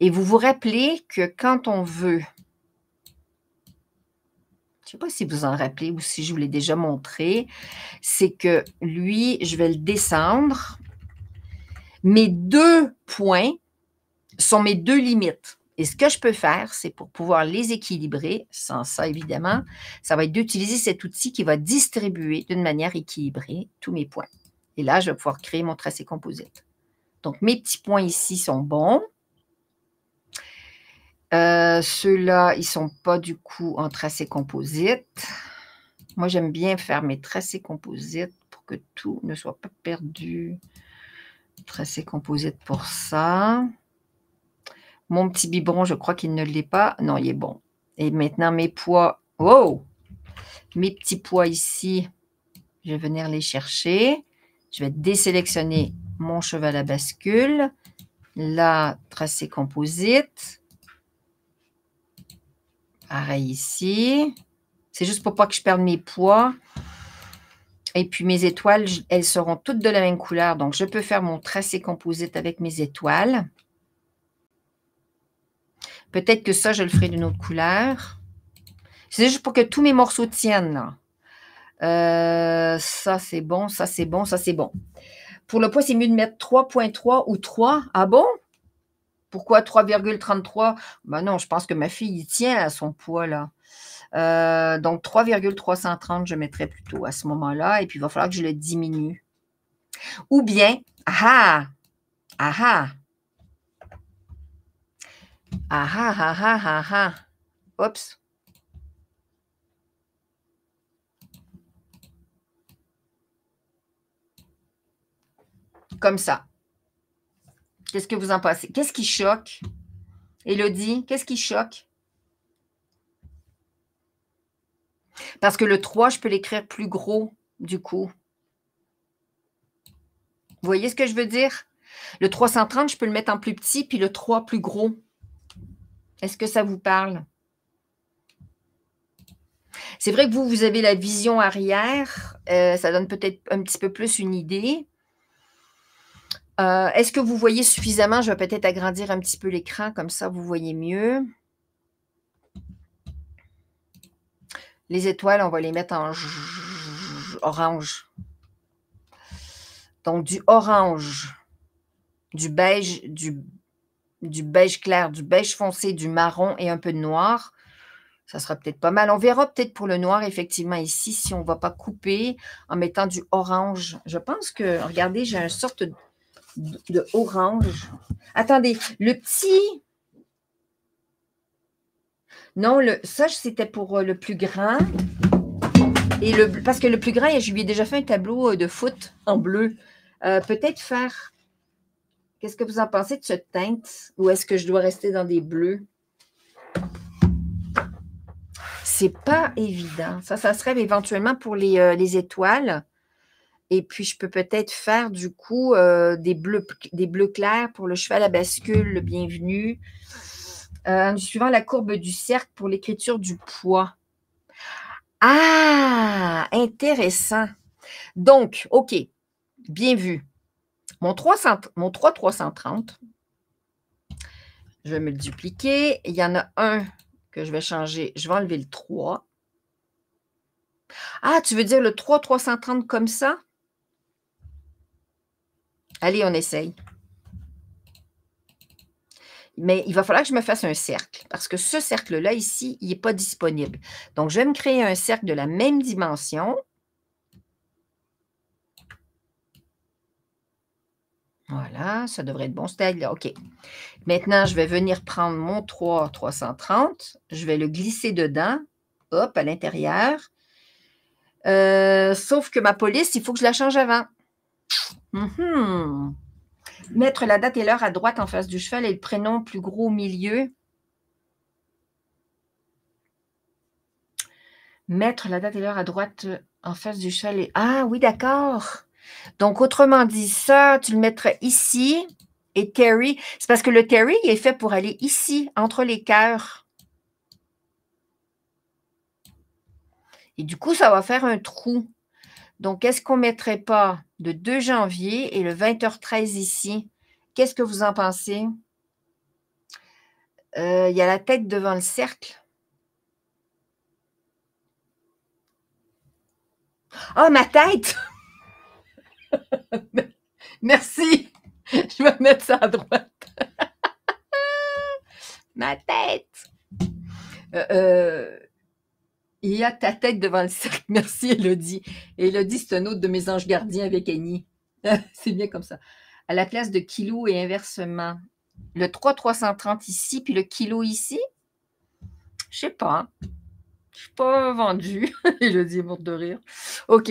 Et vous vous rappelez que quand on veut... Je ne sais pas si vous en rappelez ou si je vous l'ai déjà montré. C'est que lui, je vais le descendre. Mes deux points sont mes deux limites. Et ce que je peux faire, c'est pour pouvoir les équilibrer, sans ça évidemment, ça va être d'utiliser cet outil qui va distribuer d'une manière équilibrée tous mes points. Et là, je vais pouvoir créer mon tracé composite. Donc, mes petits points ici sont bons. Euh, ceux-là, ils ne sont pas du coup en tracé composite. Moi, j'aime bien faire mes tracés composites pour que tout ne soit pas perdu. Tracé composite pour ça. Mon petit biberon, je crois qu'il ne l'est pas. Non, il est bon. Et maintenant, mes poids. Oh! Mes petits poids ici, je vais venir les chercher. Je vais désélectionner mon cheval à bascule. Là, tracé composite. Pareil ici. C'est juste pour pas que je perde mes poids. Et puis mes étoiles, elles seront toutes de la même couleur. Donc, je peux faire mon tracé composite avec mes étoiles. Peut-être que ça, je le ferai d'une autre couleur. C'est juste pour que tous mes morceaux tiennent. Euh, ça, c'est bon, ça, c'est bon, ça, c'est bon. Pour le poids, c'est mieux de mettre 3.3 ou 3. Ah bon? Pourquoi 3,33? Ben non, je pense que ma fille tient à son poids, là. Euh, donc 3,330, je mettrais plutôt à ce moment-là. Et puis, il va falloir que je le diminue. Ou bien, ah ah, ah, ah ah ah ah ah ah Oups. Comme ça. Qu'est-ce que vous en pensez? Qu'est-ce qui choque? Elodie, qu'est-ce qui choque? Parce que le 3, je peux l'écrire plus gros, du coup. Vous voyez ce que je veux dire? Le 330, je peux le mettre en plus petit, puis le 3 plus gros. Est-ce que ça vous parle C'est vrai que vous, vous avez la vision arrière. Euh, ça donne peut-être un petit peu plus une idée. Euh, est-ce que vous voyez suffisamment Je vais peut-être agrandir un petit peu l'écran, comme ça vous voyez mieux. Les étoiles, on va les mettre en orange. Donc du orange, du beige, du du beige clair, du beige foncé, du marron et un peu de noir. Ça sera peut-être pas mal. On verra peut-être pour le noir, effectivement, ici, si on ne va pas couper en mettant du orange. Je pense que, regardez, j'ai une sorte de, orange. Attendez, le petit... Non, le, ça, c'était pour euh, le plus grand. Et le, parce que le plus grand, je lui ai déjà fait un tableau euh, de foot en bleu. Euh, peut-être faire Qu'est-ce que vous en pensez de cette teinte? Ou est-ce que je dois rester dans des bleus? C'est pas évident. Ça, ça serait éventuellement pour euh, les, étoiles. Et puis, je peux peut-être faire du coup euh, des, bleus, des bleus clairs pour le cheval à bascule, le bienvenu, euh, suivant la courbe du cercle pour l'écriture du poids. Ah, intéressant. Donc, OK, bien vu. Mon 3,330, 330, je vais me le dupliquer. Il y en a un que je vais changer. Je vais enlever le 3. Ah, tu veux dire le 3 330 comme ça? Allez, on essaye. Mais il va falloir que je me fasse un cercle parce que ce cercle-là ici, il n'est pas disponible. Donc, je vais me créer un cercle de la même dimension Voilà, ça devrait être bon. tag-là. OK. Maintenant, je vais venir prendre mon 3 330. Je vais le glisser dedans. Hop, à l'intérieur. Euh, sauf que ma police, il faut que je la change avant. Mhm. Mettre la date et l'heure à droite en face du cheval et le prénom plus gros au milieu. Mettre la date et l'heure à droite en face du cheval et... Ah oui, d'accord. Donc, autrement dit, ça, tu le mettrais ici. Et Terry. c'est parce que le Terry est fait pour aller ici, entre les cœurs. Et du coup, ça va faire un trou. Donc, est-ce qu'on ne mettrait pas le 2 janvier et le 20h13 ici? Qu'est-ce que vous en pensez? Euh, il y a la tête devant le cercle. Oh, ma tête! Merci. Je vais mettre ça à droite. Ma tête. Euh, euh, il y a ta tête devant le cercle. Merci, Elodie. Elodie, c'est un autre de mes anges gardiens avec Annie. c'est bien comme ça. À la place de kilo et inversement. Le 3,330 ici, puis le kilo ici. Je sais pas. Je suis pas vendue. Elodie est morte de rire. OK.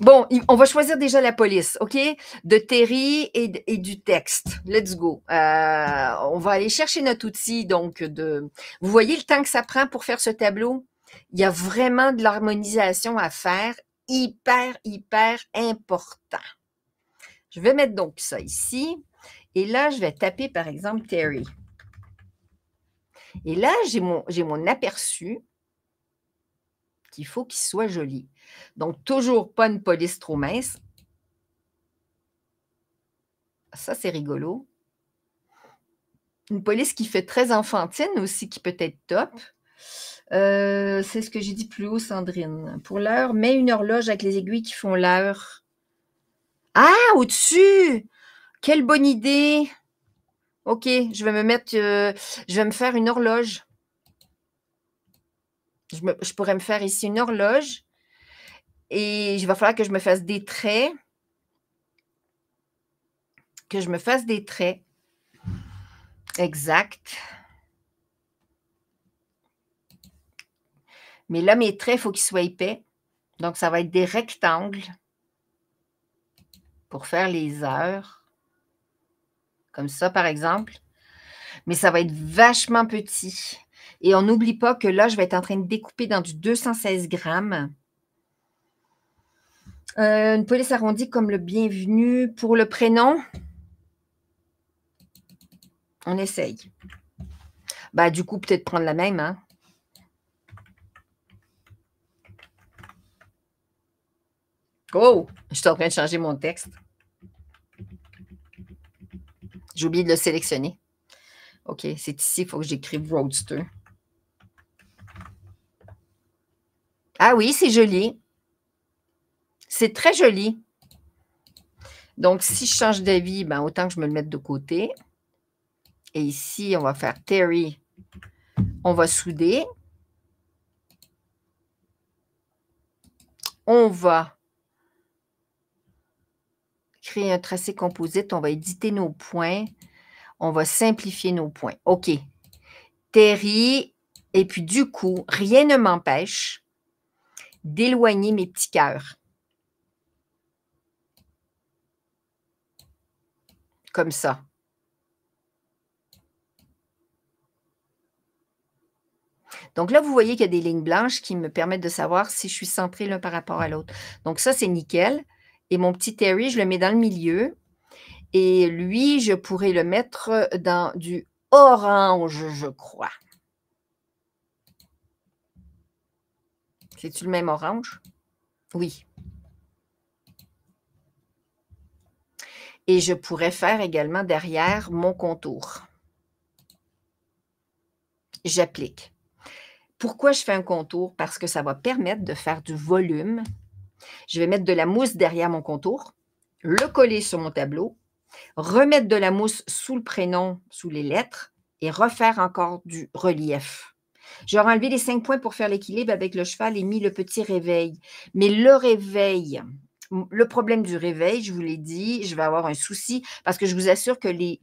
Bon, on va choisir déjà la police, OK? De Terry et, du texte. Let's go. Euh, on va aller chercher notre outil. Donc, de. Vous voyez le temps que ça prend pour faire ce tableau? Il y a vraiment de l'harmonisation à faire, hyper, hyper important. Je vais mettre donc ça ici. Et là, je vais taper, par exemple, Terry. Et là, j'ai mon, mon aperçu qu'il faut qu'il soit joli. Donc, toujours pas une police trop mince. Ça, c'est rigolo. Une police qui fait très enfantine aussi, qui peut être top. Euh, c'est ce que j'ai dit plus haut, Sandrine. Pour l'heure, mets une horloge avec les aiguilles qui font l'heure. Ah, au-dessus! Quelle bonne idée! OK, je vais me mettre, euh, je vais me faire une horloge. je, pourrais me faire ici une horloge et il va falloir que je me fasse des traits. Que je me fasse des traits. Exact. Mais là, mes traits, il faut qu'ils soient épais. Donc, ça va être des rectangles pour faire les heures. Comme ça, par exemple. Mais ça va être vachement petit. Et on n'oublie pas que là, je vais être en train de découper dans du 216 grammes une euh, police arrondie comme le bienvenu pour le prénom. On essaye. Bah, du coup, peut-être prendre la même, hein? Oh, je suis en train de changer mon texte. J'ai oublié de le sélectionner. OK, c'est ici, il faut que j'écrive Roadster. Ah oui, c'est joli. C'est très joli. Donc, si je change d'avis, ben, autant que je me le mette de côté. Et ici, on va faire Terry. On va souder. On va créer un tracé composite. On va éditer nos points. On va simplifier nos points. OK. Terry. Et puis, du coup, rien ne m'empêche d'éloigner mes petits cœurs. comme ça. Donc là, vous voyez qu'il y a des lignes blanches qui me permettent de savoir si je suis centrée l'un par rapport à l'autre. Donc ça, c'est nickel. Et mon petit Terry, je le mets dans le milieu. Et lui, je pourrais le mettre dans du orange, je crois. C'est-tu le même orange? Oui. Et je pourrais faire également derrière mon contour. J'applique. Pourquoi je fais un contour? Parce que ça va permettre de faire du volume. Je vais mettre de la mousse derrière mon contour, le coller sur mon tableau, remettre de la mousse sous le prénom, sous les lettres, et refaire encore du relief. J'aurais enlevé les cinq points pour faire l'équilibre avec le cheval et mis le petit réveil. Mais le réveil, le problème du réveil, je vous l'ai dit, je vais avoir un souci parce que je vous assure que les,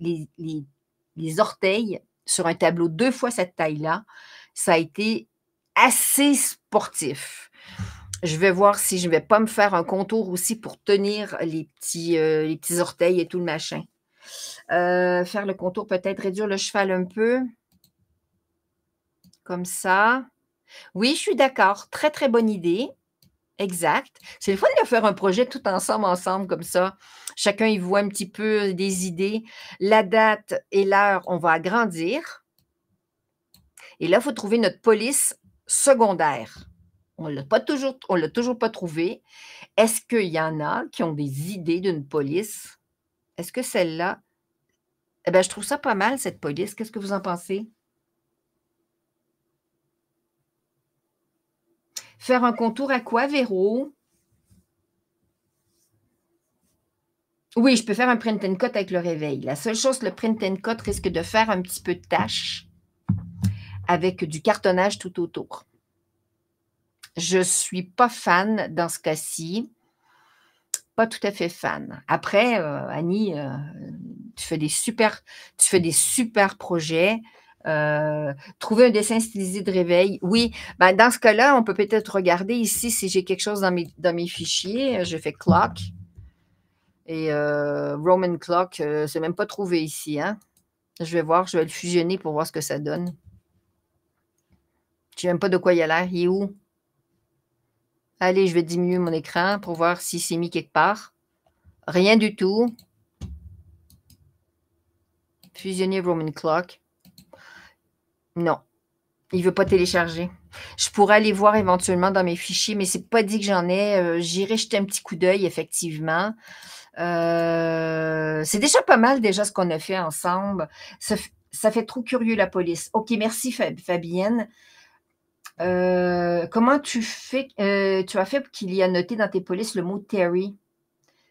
orteils sur un tableau deux fois cette taille-là, ça a été assez sportif. Je vais voir si je ne vais pas me faire un contour aussi pour tenir les petits, euh, les petits orteils et tout le machin. Euh, faire le contour, peut-être réduire le cheval un peu. Comme ça. Oui, je suis d'accord. Très, très bonne idée. Exact. C'est le fun de faire un projet tout ensemble, ensemble, comme ça. Chacun y voit un petit peu des idées. La date et l'heure, on va agrandir. Et là, il faut trouver notre police secondaire. On ne toujours, l'a toujours pas trouvé. Est-ce qu'il y en a qui ont des idées d'une police? Est-ce que celle-là, eh bien, je trouve ça pas mal, cette police. Qu'est-ce que vous en pensez? Faire un contour à quoi, Véro? Oui, je peux faire un print and cut avec le réveil. La seule chose, le print and cut risque de faire un petit peu de tâche avec du cartonnage tout autour. Je ne suis pas fan dans ce cas-ci. Pas tout à fait fan. Après, euh, Annie, euh, tu fais des super, tu fais des super projets. Euh, trouver un dessin stylisé de réveil. Oui, ben, dans ce cas-là, on peut peut-être regarder ici si j'ai quelque chose dans mes, dans mes fichiers. Euh, je fais clock. Et euh, Roman clock, c'est même pas trouvé ici. Hein? Je vais voir, je vais le fusionner pour voir ce que ça donne. Je sais même pas de quoi il a l'air. Il est où? Allez, je vais diminuer mon écran pour voir si c'est mis quelque part. Rien du tout. Fusionner Roman clock. Non. Il ne veut pas télécharger. Je pourrais aller voir éventuellement dans mes fichiers, mais c'est pas dit que j'en ai. Euh, j'irai jeter un petit coup d'œil, effectivement. Euh, c'est déjà pas mal déjà ce qu'on a fait ensemble. Ça, fait trop curieux la police. OK, merci Fabienne. Euh, comment tu fais tu as fait qu'il y a noté dans tes polices le mot Terry?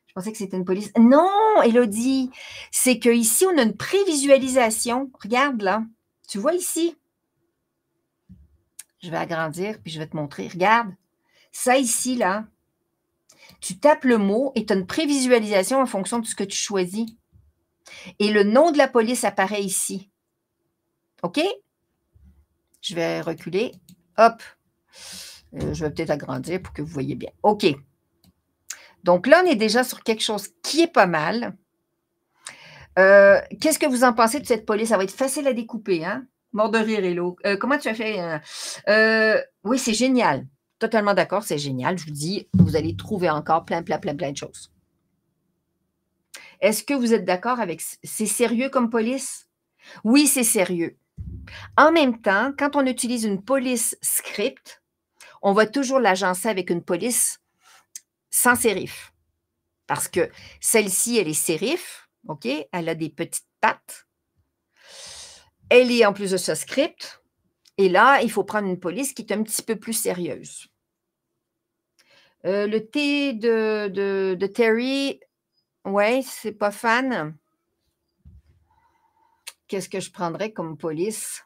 Je pensais que c'était une police. Non, Elodie, c'est qu'ici, on a une prévisualisation. Regarde là. Tu vois ici, je vais agrandir, puis je vais te montrer. Regarde, ça ici, là, tu tapes le mot et tu as une prévisualisation en fonction de ce que tu choisis. Et le nom de la police apparaît ici. OK? Je vais reculer. Hop. Euh, je vais peut-être agrandir pour que vous voyez bien. OK. Donc là, on est déjà sur quelque chose qui est pas mal. Euh, qu'est-ce que vous en pensez de cette police? Ça va être facile à découper, hein? Mort de rire, Hello. Euh, comment tu as fait? Euh, euh, oui, c'est génial. Totalement d'accord, c'est génial. Je vous dis, vous allez trouver encore plein, plein, plein, plein de choses. Est-ce que vous êtes d'accord avec c'est sérieux comme police? Oui, c'est sérieux. En même temps, quand on utilise une police script, on va toujours l'agencer avec une police sans sérif. Parce que celle-ci, elle est sérif, OK? Elle a des petites pattes. Elle est en plus de ce script. Et là, il faut prendre une police qui est un petit peu plus sérieuse. Euh, le thé de, de, Terry, ouais, c'est pas fan. Qu'est-ce que je prendrais comme police?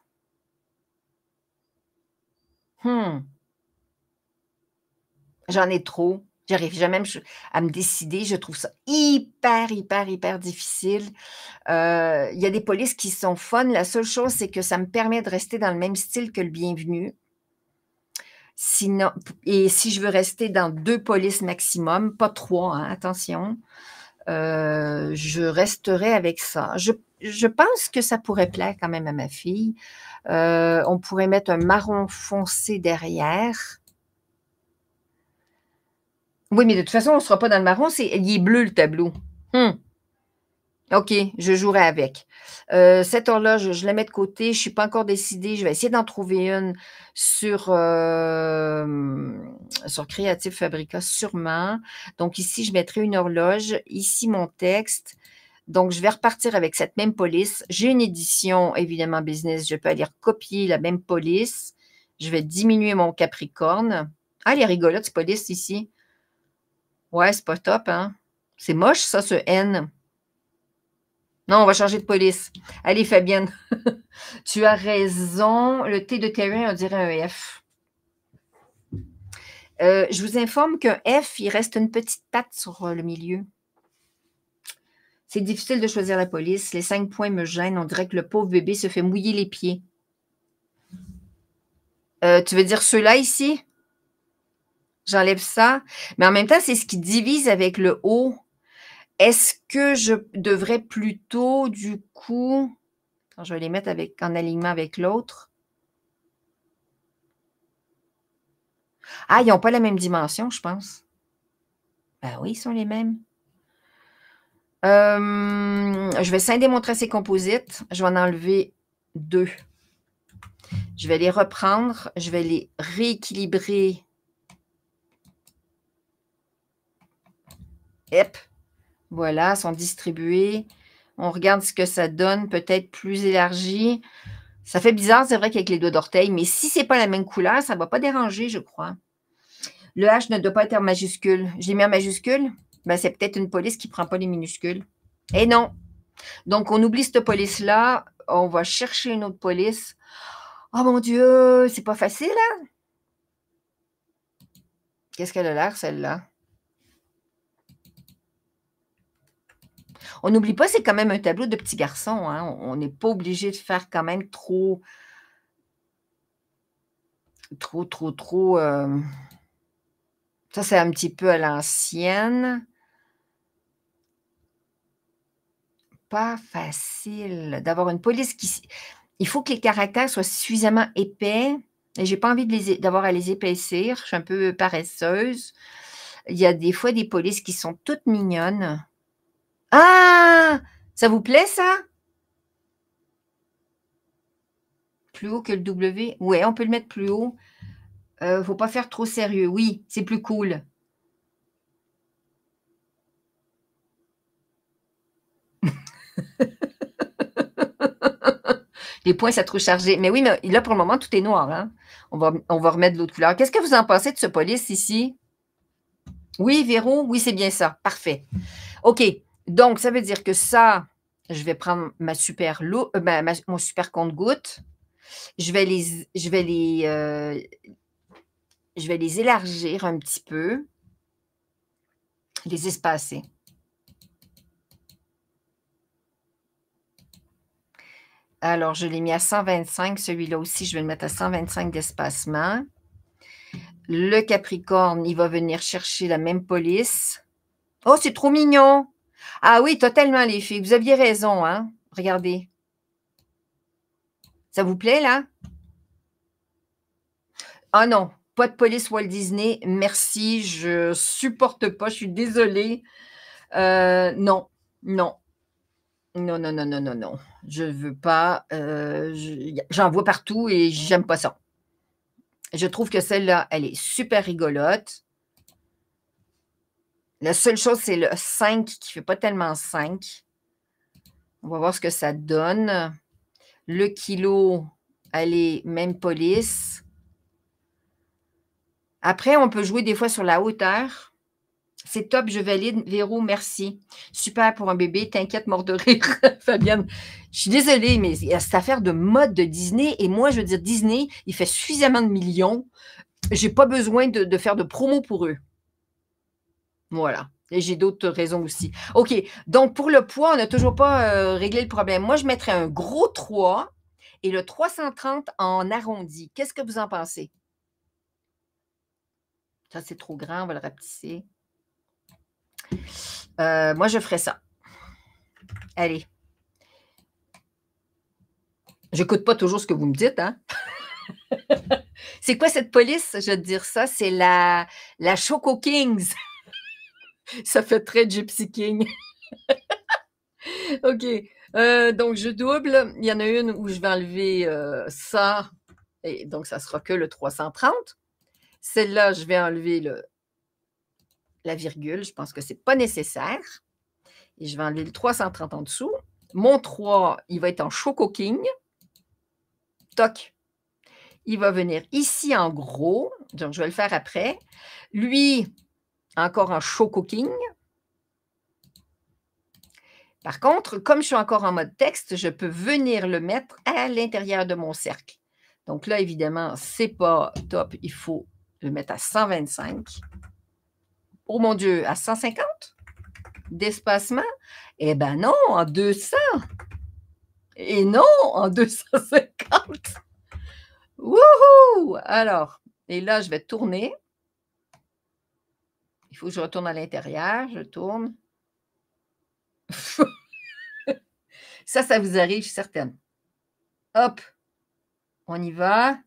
Hmm. J'en ai trop. J'arrive jamais à me décider. Je trouve ça hyper, hyper, hyper difficile. Euh, il y a des polices qui sont fun. La seule chose, c'est que ça me permet de rester dans le même style que le bienvenu. Sinon, et si je veux rester dans deux polices maximum, pas trois, hein, attention, euh, je resterai avec ça. Je, pense que ça pourrait plaire quand même à ma fille. Euh, on pourrait mettre un marron foncé derrière. Oui, mais de toute façon, on ne sera pas dans le marron. C'est, il est bleu, le tableau. Hmm. OK, je jouerai avec. Euh, cette horloge, je la mets de côté. Je ne suis pas encore décidée. Je vais essayer d'en trouver une sur, euh, sur Creative Fabrica, sûrement. Donc, ici, je mettrai une horloge. Ici, mon texte. Donc, je vais repartir avec cette même police. J'ai une édition, évidemment, business. Je peux aller copier la même police. Je vais diminuer mon Capricorne. Ah, elle est rigolote, cette police ici. Ouais, c'est pas top, hein? C'est moche, ça, ce N. Non, on va changer de police. Allez, Fabienne. tu as raison. Le T de terrain, on dirait un F. Euh, je vous informe qu'un F, il reste une petite patte sur euh, le milieu. C'est difficile de choisir la police. Les cinq points me gênent. On dirait que le pauvre bébé se fait mouiller les pieds. Euh, tu veux dire ceux-là ici? j'enlève ça. Mais en même temps, c'est ce qui divise avec le haut. Est-ce que je devrais plutôt, du coup, quand je vais les mettre avec, en alignement avec l'autre. Ah, ils n'ont pas la même dimension, je pense. Ben oui, ils sont les mêmes. Euh, je vais scinder mon ces composites. Je vais en enlever deux. Je vais les reprendre. Je vais les rééquilibrer Hep. Voilà, sont distribués. On regarde ce que ça donne, peut-être plus élargi. Ça fait bizarre, c'est vrai qu'avec les doigts d'orteil, mais si ce n'est pas la même couleur, ça ne va pas déranger, je crois. Le H ne doit pas être en majuscule. J'ai mis en majuscule. Ben, c'est peut-être une police qui ne prend pas les minuscules. Et eh non. Donc, on oublie cette police-là. On va chercher une autre police. Oh mon Dieu, c'est pas facile, hein? Qu'est-ce qu'elle a l'air, celle-là? On n'oublie pas, c'est quand même un tableau de petits garçons. Hein. On n'est pas obligé de faire quand même trop, trop, trop, trop. Euh, ça, c'est un petit peu à l'ancienne. Pas facile d'avoir une police qui. Il faut que les caractères soient suffisamment épais. Et j'ai pas envie d'avoir à les épaissir. Je suis un peu paresseuse. Il y a des fois des polices qui sont toutes mignonnes. Ah Ça vous plaît ça Plus haut que le W Ouais, on peut le mettre plus haut. ne euh, faut pas faire trop sérieux. Oui, c'est plus cool. Les points, ça trop chargé. Mais oui, mais là, pour le moment, tout est noir. Hein. On, va, remettre l'autre couleur. Qu'est-ce que vous en pensez de ce police ici? Oui, Véro, oui, c'est bien ça. Parfait. OK. Donc, ça veut dire que ça, je vais prendre ma super loup, euh, mon super compte-goutte. Je vais les, je vais les, euh, je vais les élargir un petit peu, les espacer. Alors, je l'ai mis à 125. Celui-là aussi, je vais le mettre à 125 d'espacement. Le Capricorne, il va venir chercher la même police. Oh, c'est trop mignon! Ah oui, totalement, les filles. Vous aviez raison, hein? Regardez. Ça vous plaît, là? Ah non, pas de police Walt Disney. Merci, je supporte pas, je suis désolée. Euh, non, non. Non, non, non, non, non, non. Je veux pas. Euh, j'en vois partout et j'aime pas ça. Je trouve que celle-là, elle est super rigolote. La seule chose, c'est le 5 qui ne fait pas tellement 5. On va voir ce que ça donne. Le kilo, allez même police. Après, on peut jouer des fois sur la hauteur. C'est top, je valide. Véro, merci. Super pour un bébé. T'inquiète, mort Fabienne. Je suis désolée, mais il y a cette affaire de mode de Disney. Et moi, je veux dire, Disney, il fait suffisamment de millions. Je n'ai pas besoin de faire de promo pour eux. Voilà. Et j'ai d'autres raisons aussi. OK. Donc, pour le poids, on n'a toujours pas euh, réglé le problème. Moi, je mettrais un gros 3 et le 330 en arrondi. Qu'est-ce que vous en pensez? Ça, c'est trop grand, on va le rapetisser. Euh, moi, je ferais ça. Allez. Je n'écoute pas toujours ce que vous me dites, hein. c'est quoi cette police? Je veux te dire ça, c'est la, la Choco Kings. Ça fait très Gypsy King. OK. Euh, donc, je double. Il y en a une où je vais enlever euh, ça. Et donc, ça sera que le 330. Celle-là, je vais enlever le, la virgule. Je pense que ce n'est pas nécessaire. Et je vais enlever le 330 en dessous. Mon 3, il va être en Choco King. Toc. Il va venir ici en gros. Donc, je vais le faire après. Lui, encore en show cooking. Par contre, comme je suis encore en mode texte, je peux venir le mettre à l'intérieur de mon cercle. Donc là, évidemment, ce n'est pas top. Il faut le mettre à 125. Oh mon Dieu, à 150 d'espacement? Eh ben non, en 200. Et non, en 250. Wouhou! Alors, et là, je vais tourner. Il faut que je retourne à l'intérieur, je tourne. ça, ça vous arrive, je suis certaine. Hop, on y va.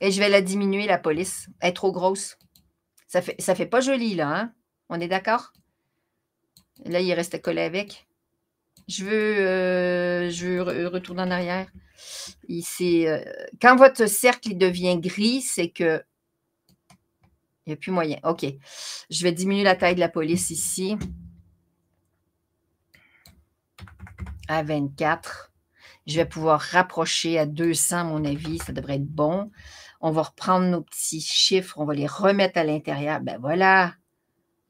Et je vais la diminuer, la police. Elle est trop grosse. Ça ne fait, ça fait pas joli, là. Hein? On est d'accord? Là, il reste collé avec. Je veux, euh, je retourner en arrière. Ici, euh, quand votre cercle devient gris, c'est que il n'y a plus moyen. OK. Je vais diminuer la taille de la police ici. À 24. Je vais pouvoir rapprocher à 200, à mon avis. Ça devrait être bon. On va reprendre nos petits chiffres. On va les remettre à l'intérieur. Ben voilà.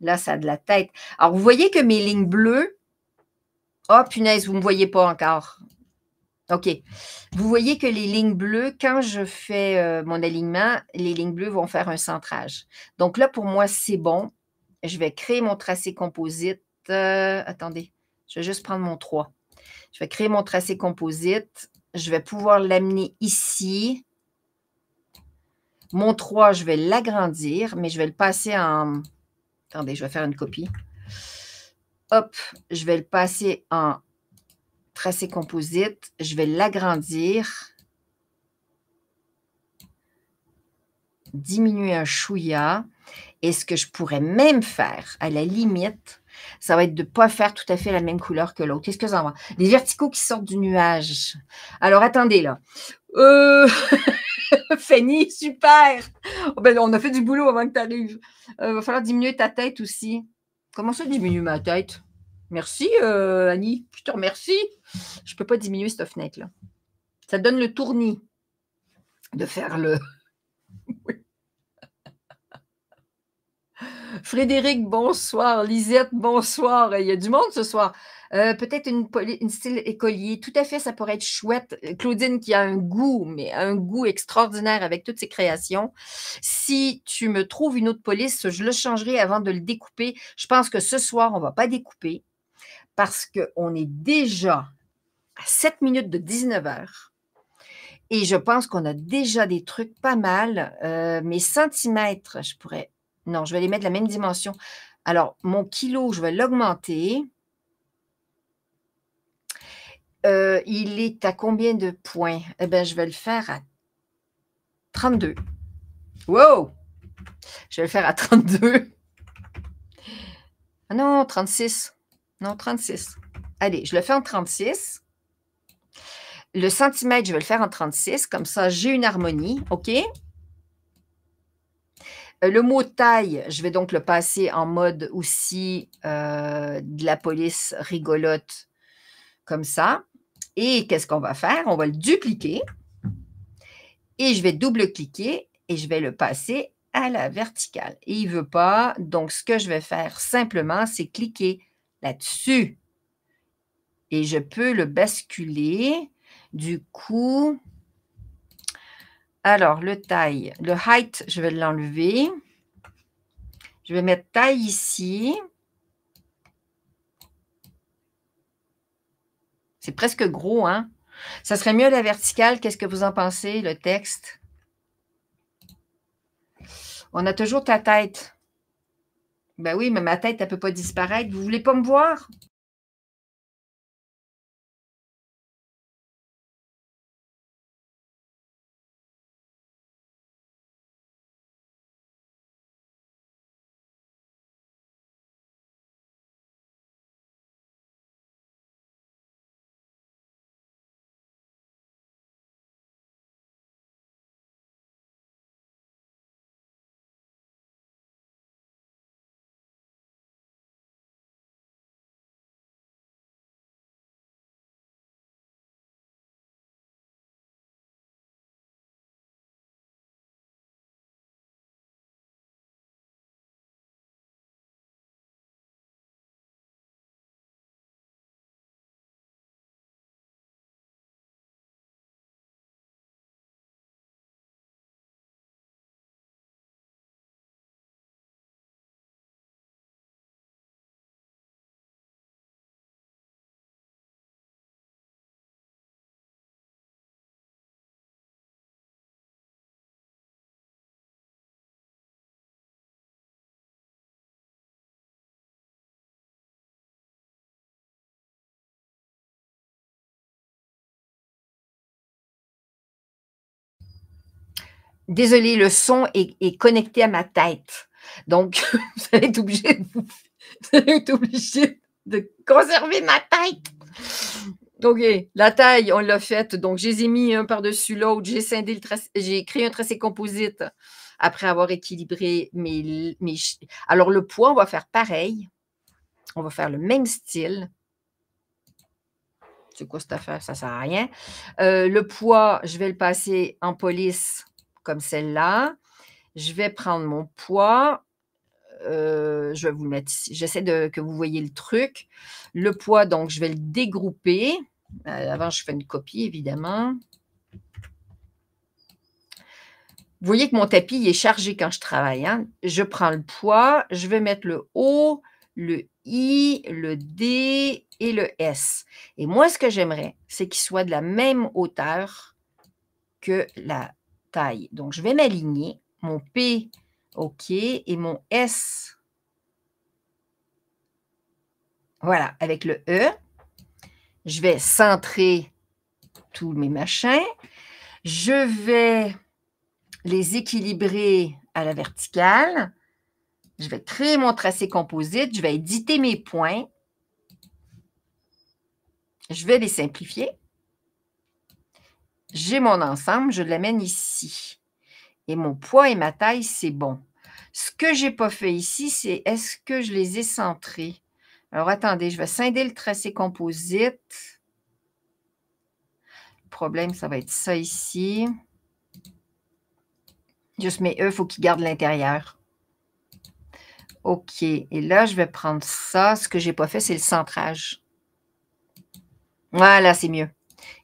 Là, ça a de la tête. Alors, vous voyez que mes lignes bleues, ah, punaise, vous ne me voyez pas encore. OK. Vous voyez que les lignes bleues, quand je fais euh, mon alignement, les lignes bleues vont faire un centrage. Donc là, pour moi, c'est bon. Je vais créer mon tracé composite. Euh, attendez, je vais juste prendre mon 3. Je vais créer mon tracé composite. Je vais pouvoir l'amener ici. Mon 3, je vais l'agrandir, mais je vais le passer en... Attendez, je vais faire une copie. Hop, je vais le passer en tracé composite, je vais l'agrandir, diminuer un chouïa. Et ce que je pourrais même faire, à la limite, ça va être de ne pas faire tout à fait la même couleur que l'autre. Qu'est-ce que ça va? Les verticaux qui sortent du nuage. Alors, attendez, là. Euh, Fanny, super! Oh, ben, on a fait du boulot avant que tu arrives. Il euh, va falloir diminuer ta tête aussi. Comment ça diminue ma tête? Merci euh, Annie, je te remercie. Je ne peux pas diminuer cette fenêtre-là. Ça donne le tournis de faire le. Frédéric, bonsoir. Lisette, bonsoir. Il y a du monde ce soir. Euh, peut-être une, une, style écolier. Tout à fait, ça pourrait être chouette. Claudine qui a un goût, mais un goût extraordinaire avec toutes ses créations. Si tu me trouves une autre police, je le changerai avant de le découper. Je pense que ce soir, on ne va pas découper parce qu'on est déjà à 7 minutes de 19 heures. Et je pense qu'on a déjà des trucs pas mal. Euh, mes centimètres, je pourrais. Non, je vais les mettre de la même dimension. Alors, mon kilo, je vais l'augmenter. Euh, il est à combien de points? Eh bien, je vais le faire à 32. Wow! Je vais le faire à 32. Ah non, 36. Non, 36. Allez, je le fais en 36. Le centimètre, je vais le faire en 36. Comme ça, j'ai une harmonie. OK? Euh, le mot taille, je vais donc le passer en mode aussi euh, de la police rigolote, comme ça. Et qu'est-ce qu'on va faire? On va le dupliquer. Et je vais double-cliquer et je vais le passer à la verticale. Et il ne veut pas. Donc, ce que je vais faire simplement, c'est cliquer là-dessus. Et je peux le basculer du coup. Alors, le taille, le height, je vais l'enlever. Je vais mettre taille ici. C'est presque gros, hein? Ça serait mieux la verticale. Qu'est-ce que vous en pensez, le texte? On a toujours ta tête. Ben oui, mais ma tête, elle peut pas disparaître. Vous voulez pas me voir? Désolée, le son est, connecté à ma tête. Donc, vous allez être obligé, de conserver ma tête. OK, eh, la taille, on l'a faite. Donc, je les ai mis un par-dessus l'autre. J'ai scindé le j'ai créé un tracé composite après avoir équilibré mes, mes... Alors, le poids, on va faire pareil. On va faire le même style. C'est quoi cette affaire? Ça ne sert à rien. Euh, le poids, je vais le passer en police comme celle-là. Je vais prendre mon poids. Euh, je vais vous mettre ici. J'essaie de, que vous voyez le truc. Le poids, donc, je vais le dégrouper. Euh, avant, je fais une copie, évidemment. Vous voyez que mon tapis est chargé quand je travaille. Hein. Je prends le poids, je vais mettre le O, le I, le D et le S. Et moi, ce que j'aimerais, c'est qu'il soit de la même hauteur que la, taille. Donc, je vais m'aligner. Mon P, OK, et mon S, voilà, avec le E. Je vais centrer tous mes machins. Je vais les équilibrer à la verticale. Je vais créer mon tracé composite. Je vais éditer mes points. Je vais les simplifier. J'ai mon ensemble, je l'amène ici. Et mon poids et ma taille, c'est bon. Ce que je n'ai pas fait ici, c'est est-ce que je les ai centrés? Alors, attendez, je vais scinder le tracé composite. Le problème, ça va être ça ici. Juste mes E, il faut qu'ils gardent l'intérieur. OK. Et là, je vais prendre ça. Ce que je n'ai pas fait, c'est le centrage. Voilà, c'est mieux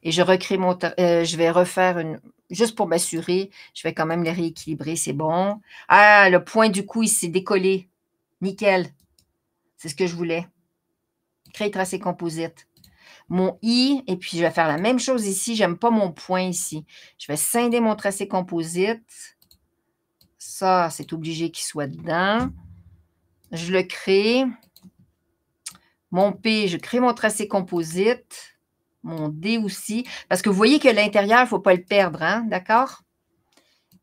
et je recrée mon, euh, je vais refaire une, juste pour m'assurer, je vais quand même les rééquilibrer, c'est bon. Ah, le point du coup, il s'est décollé. Nickel. C'est ce que je voulais. Créer tracé composite. Mon I, et puis je vais faire la même chose ici. J'aime pas mon point ici. Je vais scinder mon tracé composite. Ça, c'est obligé qu'il soit dedans. Je le crée. Mon P, je crée mon tracé composite mon dé aussi, parce que vous voyez que l'intérieur, il ne faut pas le perdre, hein, d'accord?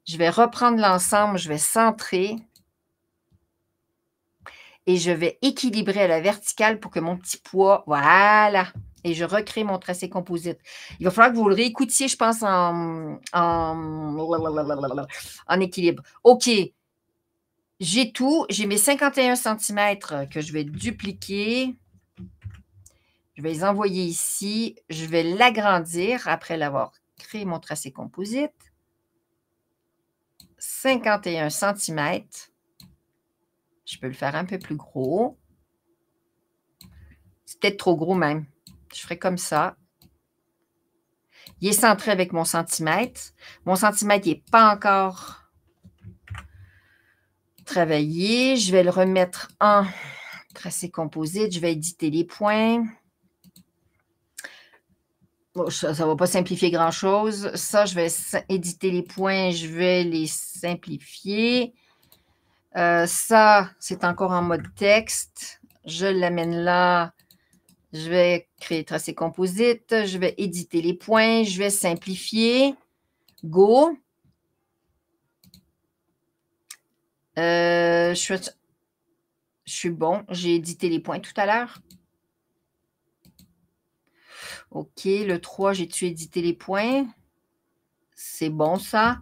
Je vais reprendre l'ensemble, je vais centrer et je vais équilibrer à la verticale pour que mon petit poids, voilà, et je recrée mon tracé composite. Il va falloir que vous le réécoutiez, je pense, en, en, en équilibre. OK, j'ai tout, j'ai mes 51 cm que je vais dupliquer. Je vais les envoyer ici. Je vais l'agrandir après l'avoir créé mon tracé composite. 51 cm. Je peux le faire un peu plus gros. C'est peut-être trop gros même. Je ferai comme ça. Il est centré avec mon centimètre. Mon centimètre n'est pas encore travaillé. Je vais le remettre en tracé composite. Je vais éditer les points. Bon, ça ne va pas simplifier grand-chose. Ça, je vais éditer les points, je vais les simplifier. Euh, ça, c'est encore en mode texte. Je l'amène là. Je vais créer tracé composite. Je vais éditer les points. Je vais simplifier. Go. Euh, je suis bon. J'ai édité les points tout à l'heure. OK, le 3, j'ai-tu édité les points? C'est bon, ça.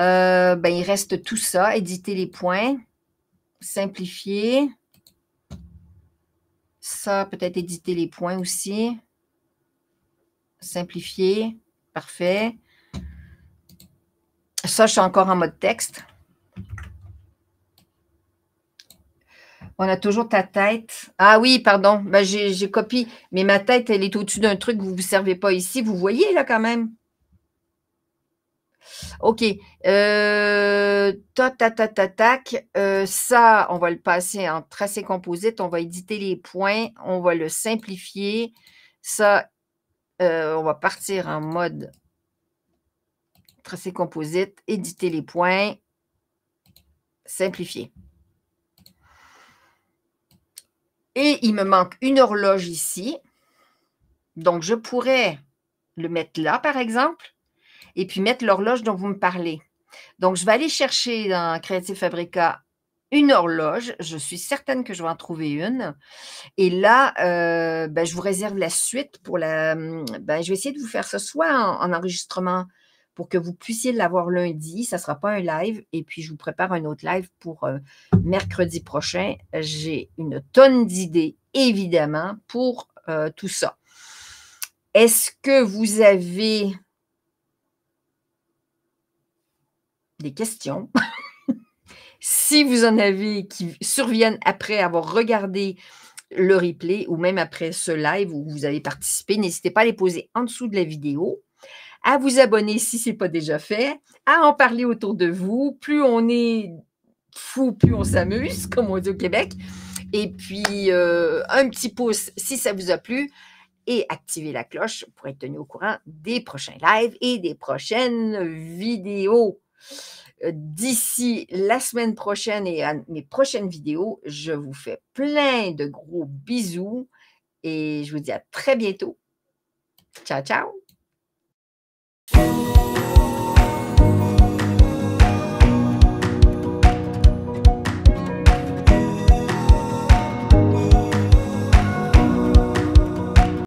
Euh, ben, il reste tout ça, éditer les points, simplifier. Ça, peut-être éditer les points aussi. Simplifier, parfait. Ça, je suis encore en mode texte. On a toujours ta tête. Ah oui, pardon, ben, j'ai copié. Mais ma tête, elle est au-dessus d'un truc que vous ne servez pas ici. Vous voyez là quand même. OK. Euh, ta, ta ta ta ta. Euh, ça, on va le passer en tracé composite. On va éditer les points. On va le simplifier. Ça, euh, on va partir en mode tracé composite, éditer les points, simplifier. Et il me manque une horloge ici. Donc, je pourrais le mettre là, par exemple, et puis mettre l'horloge dont vous me parlez. Donc, je vais aller chercher dans Creative Fabrica une horloge. Je suis certaine que je vais en trouver une. Et là, euh, ben, je vous réserve la suite pour la. Ben, je vais essayer de vous faire ce soir en enregistrement pour que vous puissiez l'avoir lundi. Ça ne sera pas un live. Et puis, je vous prépare un autre live pour euh, mercredi prochain. J'ai une tonne d'idées, évidemment, pour euh, tout ça. Est-ce que vous avez des questions? si vous en avez qui surviennent après avoir regardé le replay ou même après ce live où vous avez participé, n'hésitez pas à les poser en dessous de la vidéo à vous abonner si ce n'est pas déjà fait, à en parler autour de vous. Plus on est fou, plus on s'amuse, comme on dit au Québec. Et puis, euh, un petit pouce si ça vous a plu et activer la cloche pour être tenu au courant des prochains lives et des prochaines vidéos. Euh, d'ici la semaine prochaine et à mes prochaines vidéos, je vous fais plein de gros bisous et je vous dis à très bientôt. Ciao, ciao! you